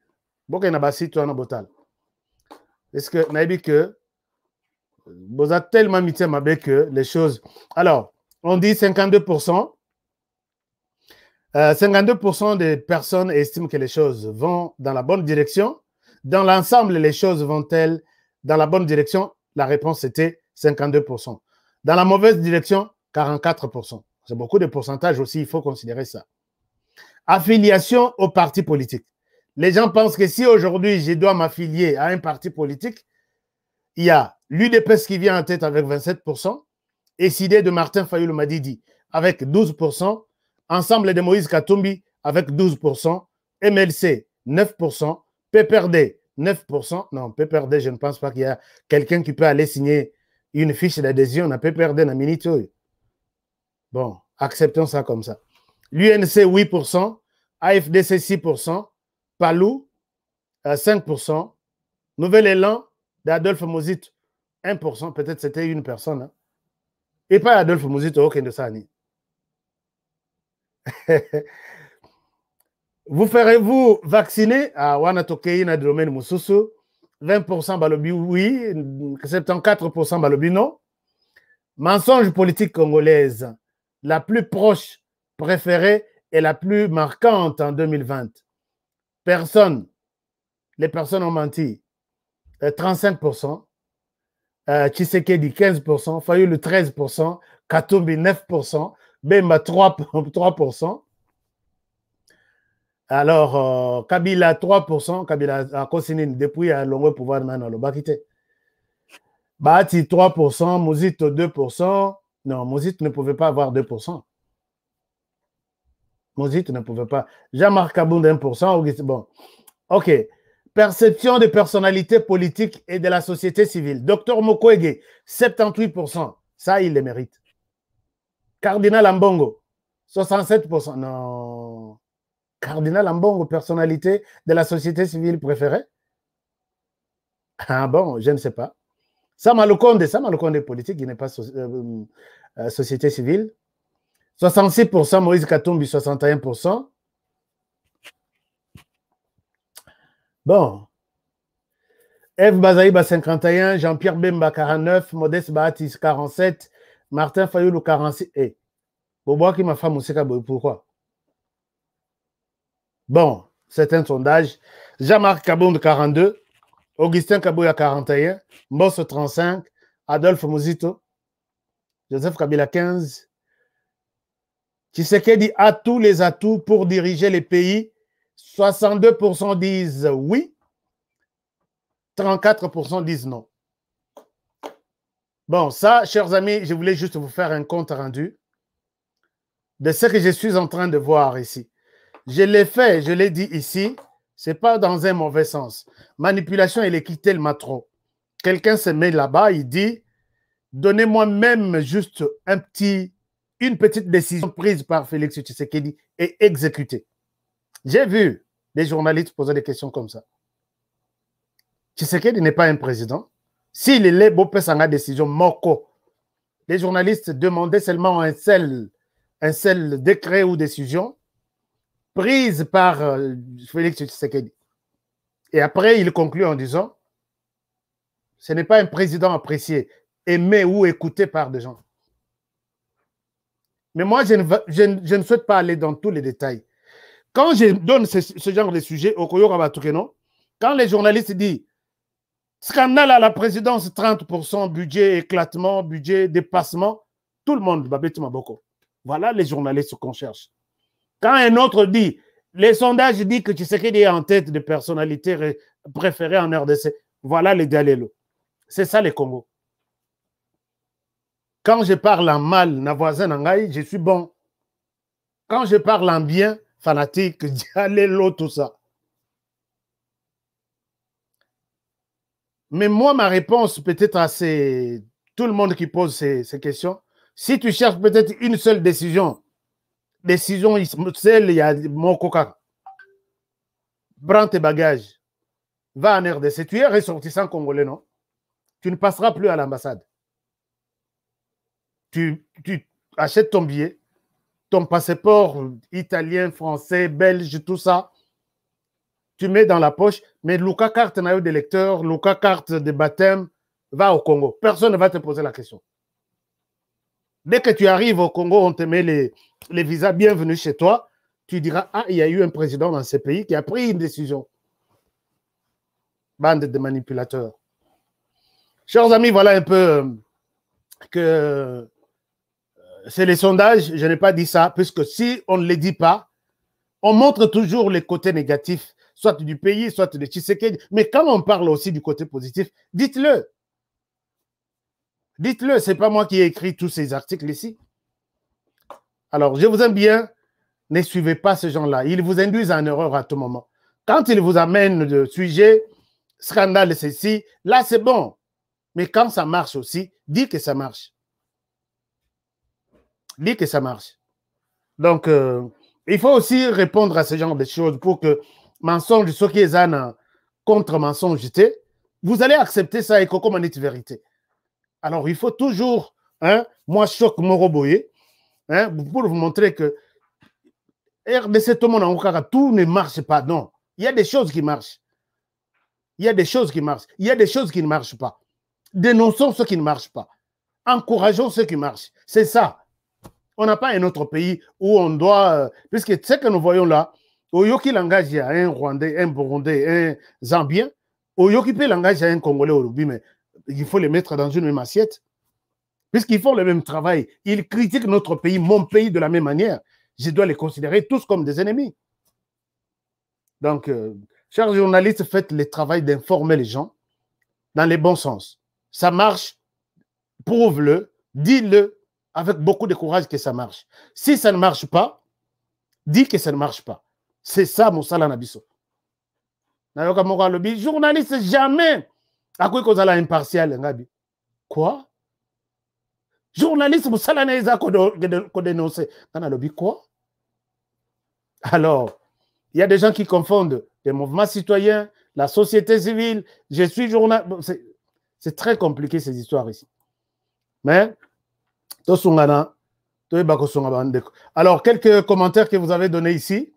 Bokenabasi, un Botal. Est-ce que, que vous avez tellement mis que les choses. Alors, on dit 52%. 52% euh, des personnes estiment que les choses vont dans la bonne direction. Dans l'ensemble, les choses vont-elles dans la bonne direction La réponse était 52%. Dans la mauvaise direction, 44%. C'est beaucoup de pourcentage aussi, il faut considérer ça. Affiliation au parti politique. Les gens pensent que si aujourd'hui je dois m'affilier à un parti politique, il y a l'UDPS qui vient en tête avec 27%, et de Martin Fayoul Madidi avec 12%, Ensemble de Moïse Katumbi avec 12%, MLC 9%, PPRD 9%. Non, PPRD, je ne pense pas qu'il y a quelqu'un qui peut aller signer une fiche d'adhésion à PPRD dans Minitoy. Bon, acceptons ça comme ça. L'UNC 8%, AFDC 6%, Palou 5%. Euh, Nouvel élan d'Adolphe Mouzit, 1%. Peut-être c'était une personne. Hein. Et pas Adolphe Mouzit, au de vous ferez-vous vacciner à de domaine Moussousou 20% balobi oui, 74% balobi non. Mensonge politique congolaise, la plus proche, préférée et la plus marquante en 2020. Personne. les personnes ont menti. 35%. Euh, euh dit 15%. Euh, euh, le 13%. Katumbi, 9%. Bemba, 3%. Alors, Kabila, 3%. Kabila a consigné depuis à long pouvoir maintenant le Bakite. Bati 3%. Mouzito, 2%. Non, Mouzito ne pouvait pas avoir 2% tu ne pouvait pas. Jean-Marc un 1%. bon. OK. Perception des personnalités politiques et de la société civile. Docteur Mokwege, 78%. Ça, il les mérite. Cardinal Ambongo, 67%. Non. Cardinal Ambongo, personnalité de la société civile préférée Ah bon, je ne sais pas. Sam Alokonde, Sam Alokonde politique, il n'est pas euh, euh, société civile. 66%, Moïse Katumbi, 61%. Bon. Eve Bazaïba, 51. Jean-Pierre Bemba, 49. Modeste Baatis 47. Martin Fayoulou, 46. Eh, Boboa qui m'a femme aussi, pourquoi Bon, c'est un sondage. Jean-Marc Kabound, 42. Augustin Kabouya, 41. Mosso, 35. Adolphe Mouzito. Joseph Kabila, 15 dit, à tous les atouts pour diriger les pays. 62% disent oui, 34% disent non. Bon, ça, chers amis, je voulais juste vous faire un compte rendu de ce que je suis en train de voir ici. Je l'ai fait, je l'ai dit ici, c'est pas dans un mauvais sens. Manipulation, et l'équité le matro. Quelqu'un se met là-bas, il dit, donnez-moi même juste un petit une petite décision prise par Félix Tshisekedi est exécutée. J'ai vu des journalistes poser des questions comme ça. Tshisekedi n'est pas un président. S'il est beau la décision, moko. Les journalistes demandaient seulement un seul, un décret ou décision prise par euh, Félix Tshisekedi. Et après, il conclut en disant, ce n'est pas un président apprécié, aimé ou écouté par des gens. Mais moi, je ne, souhaite pas aller dans tous les détails. Quand je donne ce, genre de sujet au Koyo quand les journalistes disent scandale à la présidence, 30% budget éclatement, budget dépassement, tout le monde va Maboko. Voilà les journalistes qu'on cherche. Quand un autre dit, les sondages disent que tu qu'il est en tête de personnalité préférées en RDC, voilà les Dalelo. C'est ça les Congo. Quand je parle en mal, na je suis bon. Quand je parle en bien, fanatique, l'eau, [LAUGHS] tout ça. Mais moi, ma réponse peut-être à tout le monde qui pose ces, questions, si tu cherches peut-être une seule décision, décision, seule, il y a mon coca. Prends tes bagages. Va en RDC. Tu es ressortissant congolais, non? Tu ne passeras plus à l'ambassade tu, achètes ton billet, ton passeport italien, français, belge, tout ça, tu mets dans la poche, mais Luca Carte n'a eu lecteurs, Luca Carte de baptême, va au Congo. Personne ne va te poser la question. Dès que tu arrives au Congo, on te met les, les visas bienvenue chez toi. Tu diras, ah, il y a eu un président dans ce pays qui a pris une décision. Bande de manipulateurs. Chers amis, voilà un peu euh, que c'est les sondages, je n'ai pas dit ça, puisque si on ne les dit pas, on montre toujours les côtés négatifs, soit du pays, soit de Tshisekedi. Mais quand on parle aussi du côté positif, dites-le. Dites-le, ce n'est pas moi qui ai écrit tous ces articles ici. Alors, je vous aime bien, ne suivez pas ces gens-là. Ils vous induisent en erreur à tout moment. Quand ils vous amènent de sujets, scandale, ceci, là, c'est bon. Mais quand ça marche aussi, dites que ça marche dit que ça marche. Donc, euh, il faut aussi répondre à ce genre de choses pour que mensonge, ce qui est euh, contre mensonge, vous allez accepter ça et comment dit vérité. Alors, il faut toujours, hein, moi, choc, mon hein, pour vous montrer que RDC, tout le monde, tout ne marche pas. Non, il y a des choses qui marchent. Il y a des choses qui marchent. Il y a des choses qui ne marchent pas. Dénonçons ce qui ne marche pas. Encourageons ceux qui marchent. C'est ça. On n'a pas un autre pays où on doit, euh, puisque ce que nous voyons là, Yoki langage, il y a un Rwandais, un Burundais, un Zambien. Au peut langage, il y a un Congolais mais il faut les mettre dans une même assiette. Puisqu'ils font le même travail, ils critiquent notre pays, mon pays de la même manière. Je dois les considérer tous comme des ennemis. Donc, euh, chers journalistes, faites le travail d'informer les gens dans les bons sens. Ça marche, prouve-le, dis-le, avec beaucoup de courage que ça marche. Si ça ne marche pas, dis que ça ne marche pas. C'est ça mon na Journaliste, jamais. journaliste jamais impartial Quoi? Journaliste mon quoi de kodénoncer. dénonce. quoi? Alors, il y a des gens qui confondent les mouvements citoyens, la société civile, je suis journaliste. C'est très compliqué ces histoires ici. Mais alors, quelques commentaires que vous avez donnés ici.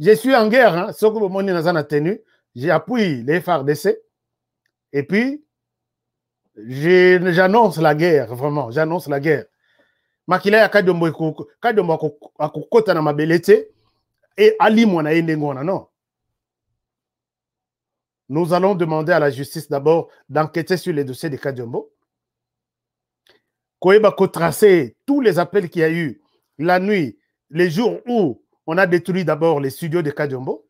Je suis en guerre, ce hein. que n'a tenu. J'appuie les FARDC. Et puis, j'annonce la guerre, vraiment, j'annonce la guerre. Nous allons demander à la justice d'abord d'enquêter sur les dossiers de Kadiombo a tracé tous les appels qu'il y a eu la nuit, les jours où on a détruit d'abord les studios de Kadiombo.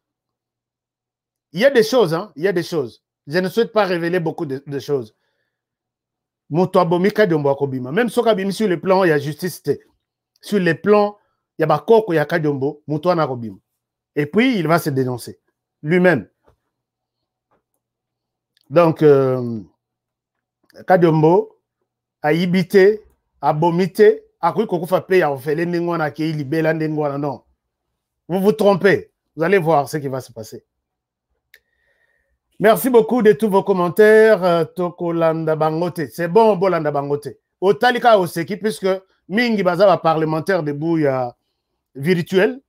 Il y a des choses, hein, il y a des choses. Je ne souhaite pas révéler beaucoup de, choses. Moto abomi akobima. Même si sur le plan, il y a justice. Sur le plan, il y a Bakoko, il y a Kadiombo, Moutouana anakobima. Et puis, il va se dénoncer lui-même. Donc, euh, Kadombo. A à a te a kokufa a ya ofele ndenge wana akei libela les wana non vous vous trompez vous allez voir ce qui va se passer merci beaucoup de tous vos commentaires euh, Toko Landa Bangote. c'est bon bolanda Bangote bangote. otali au seki, puisque mingi baza va parlementaire ya euh, virtuel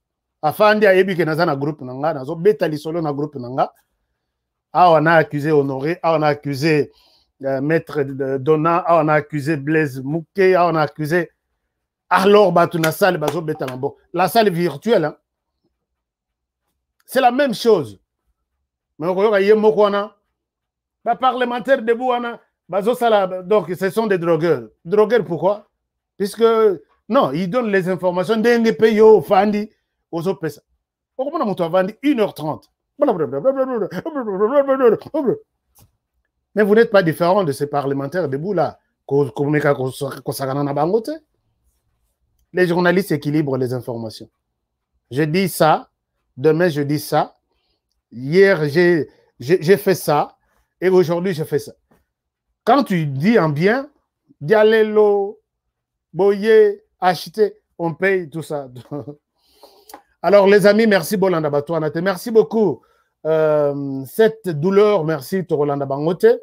afandi ebi ke naza na groupe un nga solo lisolo na groupe nanga. Awana On a accuse honoré on accusé accuse euh, maître euh, Donat ah, on a accusé Blaise Mouké, ah, on a accusé alors Batuna, salle bah, la salle virtuelle hein. c'est la même chose mais a un bah, parlementaire de debout bah, donc ce sont des drogueurs drogueurs pourquoi puisque non ils donnent les informations d'un pays au fandi aux Comment on 1h30 mais vous n'êtes pas différent de ces parlementaires debout là. Les journalistes équilibrent les informations. Je dis ça, demain je dis ça, hier j'ai fait ça, et aujourd'hui je fais ça. Quand tu dis en bien, dialélo, boyer, acheter, on paye tout ça. [LAUGHS] Alors les amis, merci Bolanda Merci beaucoup. Euh, cette douleur, merci Torolanda Bangote.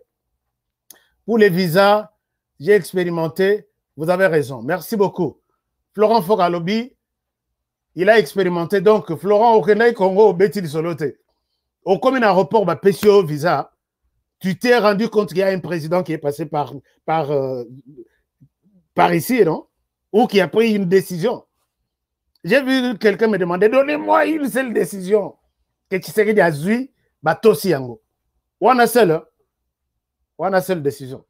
Pour les visas, j'ai expérimenté. Vous avez raison. Merci beaucoup. Florent Fogalobi, il a expérimenté. Donc, Florent, au Congo, au Bétil Soloté. Au commun aéroport, bah, PCO Visa, tu t'es rendu compte qu'il y a un président qui est passé par, par, euh, par ici, non Ou qui a pris une décision. J'ai vu quelqu'un me demander donnez-moi une seule décision que tu serais de bah, un Ou en a seul, hein wana seule décision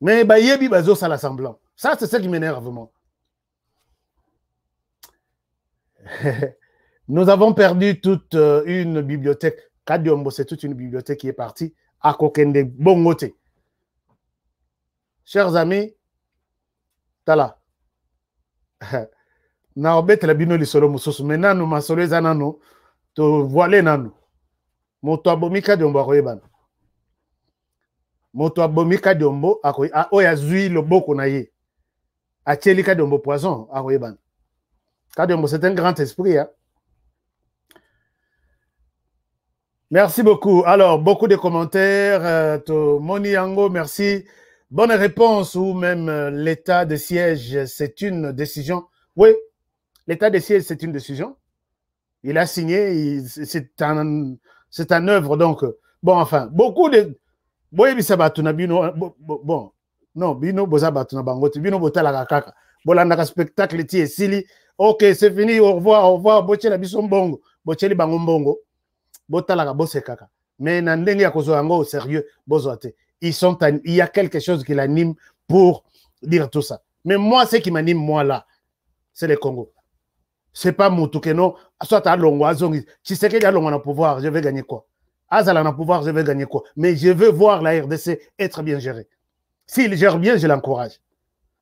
mais bayebi ça l'assemblant. ça c'est ce qui m'énerve vraiment [LAUGHS] nous avons perdu toute euh, une bibliothèque Kadiombo c'est toute une bibliothèque qui est partie à Kokende Bongote chers amis tala [LAUGHS] na la bino lisolo mosusu me nanu masolo eza te tovoile nanu moto abomi kadiombo akoyebana moto poison c'est un grand esprit hein. merci beaucoup alors beaucoup de commentaires euh, Moni merci bonne réponse ou même euh, l'état de siège c'est une décision oui l'état de siège c'est une décision il a signé c'est un c'est un œuvre donc bon enfin beaucoup de Bon, na bino bon non bino boza na bango bino botala kaka ka spectacle ti esili ok c'est fini au revoir au revoir na biso mbongo li bango mbongo bose mais na ndenge ya sérieux bon ils sont il y a quelque chose qui l'anime pour dire tout ça mais moi ce qui m'anime moi là c'est le Congo c'est pas non soit à Tu sais que y a pouvoir, je vais gagner quoi ah, à en pouvoir, je vais gagner quoi Mais je veux voir la RDC être bien gérée. S'il gère bien, je l'encourage.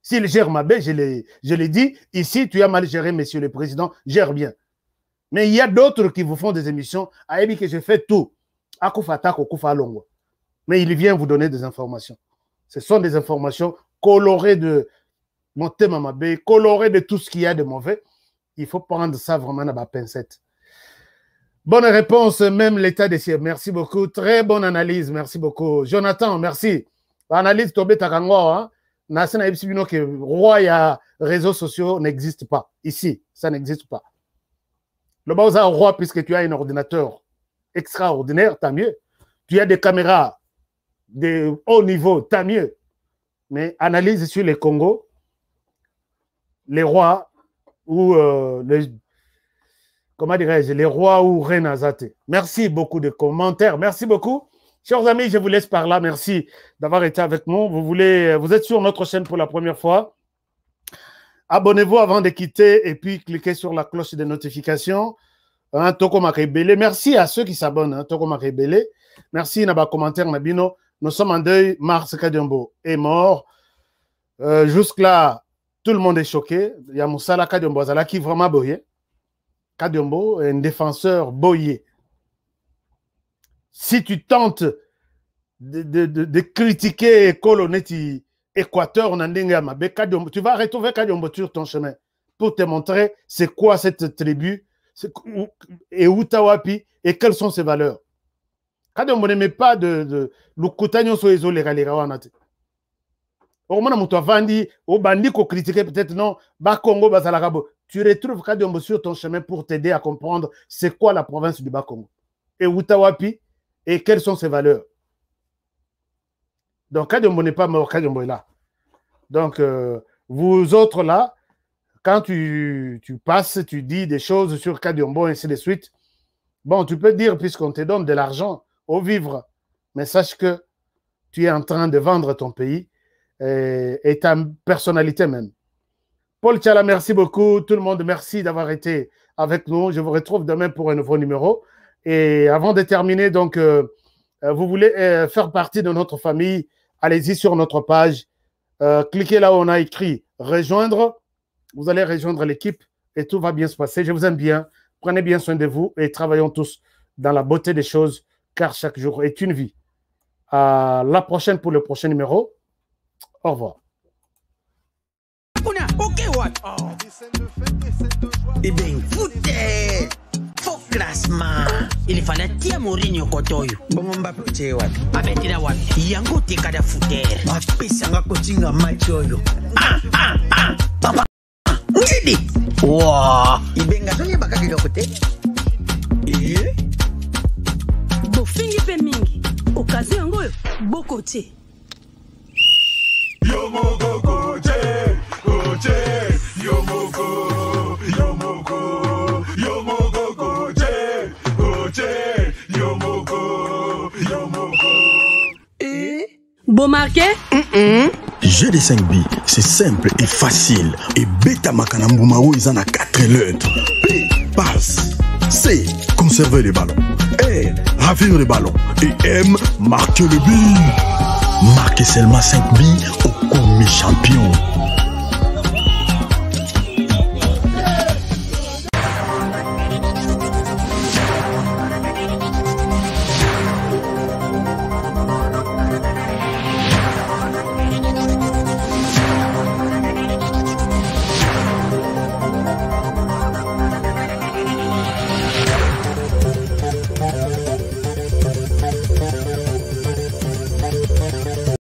S'il gère ma baie, je le, je dit, ici, tu as mal géré, monsieur le président, gère bien. Mais il y a d'autres qui vous font des émissions. Aïe, ah, que je fais tout. Ah, Mais il vient vous donner des informations. Ce sont des informations colorées de mon thème à ma colorées de tout ce qu'il y a de mauvais. Il faut prendre ça vraiment à ma pincette. Bonne réponse, même l'état des cieux. Merci beaucoup. Très bonne analyse. Merci beaucoup. Jonathan, merci. Analyse ta Takango. Hein? que roi ya réseaux sociaux n'existe pas. Ici, ça n'existe pas. Le un roi, puisque tu as un ordinateur extraordinaire, tant mieux. Tu as des caméras de haut niveau, tant mieux. Mais analyse sur les Congo, les rois ou euh, les comment dirais-je, les rois ou reines Merci beaucoup de commentaires. Merci beaucoup. Chers amis, je vous laisse par là. Merci d'avoir été avec nous. Vous, voulez, vous êtes sur notre chaîne pour la première fois. Abonnez-vous avant de quitter et puis cliquez sur la cloche de notification. Hein, Toko Merci à ceux qui s'abonnent. Hein, Toko Merci Naba commentaire Nabino. Nous sommes en deuil. Mars Kadiombo est mort. Euh, jusque-là, tout le monde est choqué. Il y a Moussala Kadiombo qui est vraiment beau. Kadiombo est un défenseur boyer. Si tu tentes de, de, de, critiquer Colonetti, Équateur, tu vas retrouver Kadiombo sur ton chemin pour te montrer c'est quoi cette tribu et wapi et quelles sont ses valeurs. Kadiombo n'aimait pas de Lukuta Au ezoleka leka wana te. okomona au avandi obandi critiquer peut-être non bakongo bazalaka Kabo tu retrouves Kadiombo sur ton chemin pour t'aider à comprendre c'est quoi la province du Bas-Congo et Outawapi et quelles sont ses valeurs. Donc Kadiombo n'est pas mort, Kadiombo est là. Donc euh, vous autres là, quand tu, passes, tu dis des choses sur Kadiombo et ainsi de suite, bon, tu peux dire puisqu'on te donne de l'argent au vivre, mais sache que tu es en train de vendre ton pays euh, et ta personnalité même. Paul Tchala, merci beaucoup. Tout le monde, merci d'avoir été avec nous. Je vous retrouve demain pour un nouveau numéro. Et avant de terminer, donc, euh, euh, vous voulez euh, faire partie de notre famille, allez-y sur notre page. cliquez là où on a écrit rejoindre. Vous allez rejoindre l'équipe et tout va bien se passer. Je vous aime bien. Prenez bien soin de vous et travaillons tous dans la beauté des choses, car chaque jour est une vie. À la prochaine pour le prochain numéro. Au revoir. Kewat. Oh. Ibeng fute. Klasma ilifana tia Mourinho kotoyo bongo mbape otie wapi abetela wapi yango otekada futere apesanga kotinga match oyo ah, ah, ah, papa ngidi wa ibenga toyebaka biloko te bofingi mpe mingi okazi yango oyo bokotie Bon marqué mm -mm. Jeu des 5 billes, c'est simple et facile. Et bêta makana ils en a 4 lettres. P, passe. C, conserver les ballons. R, e, ravir les ballons. Et M, marquer le but. Marquez seulement 5 billes au cours mes champions.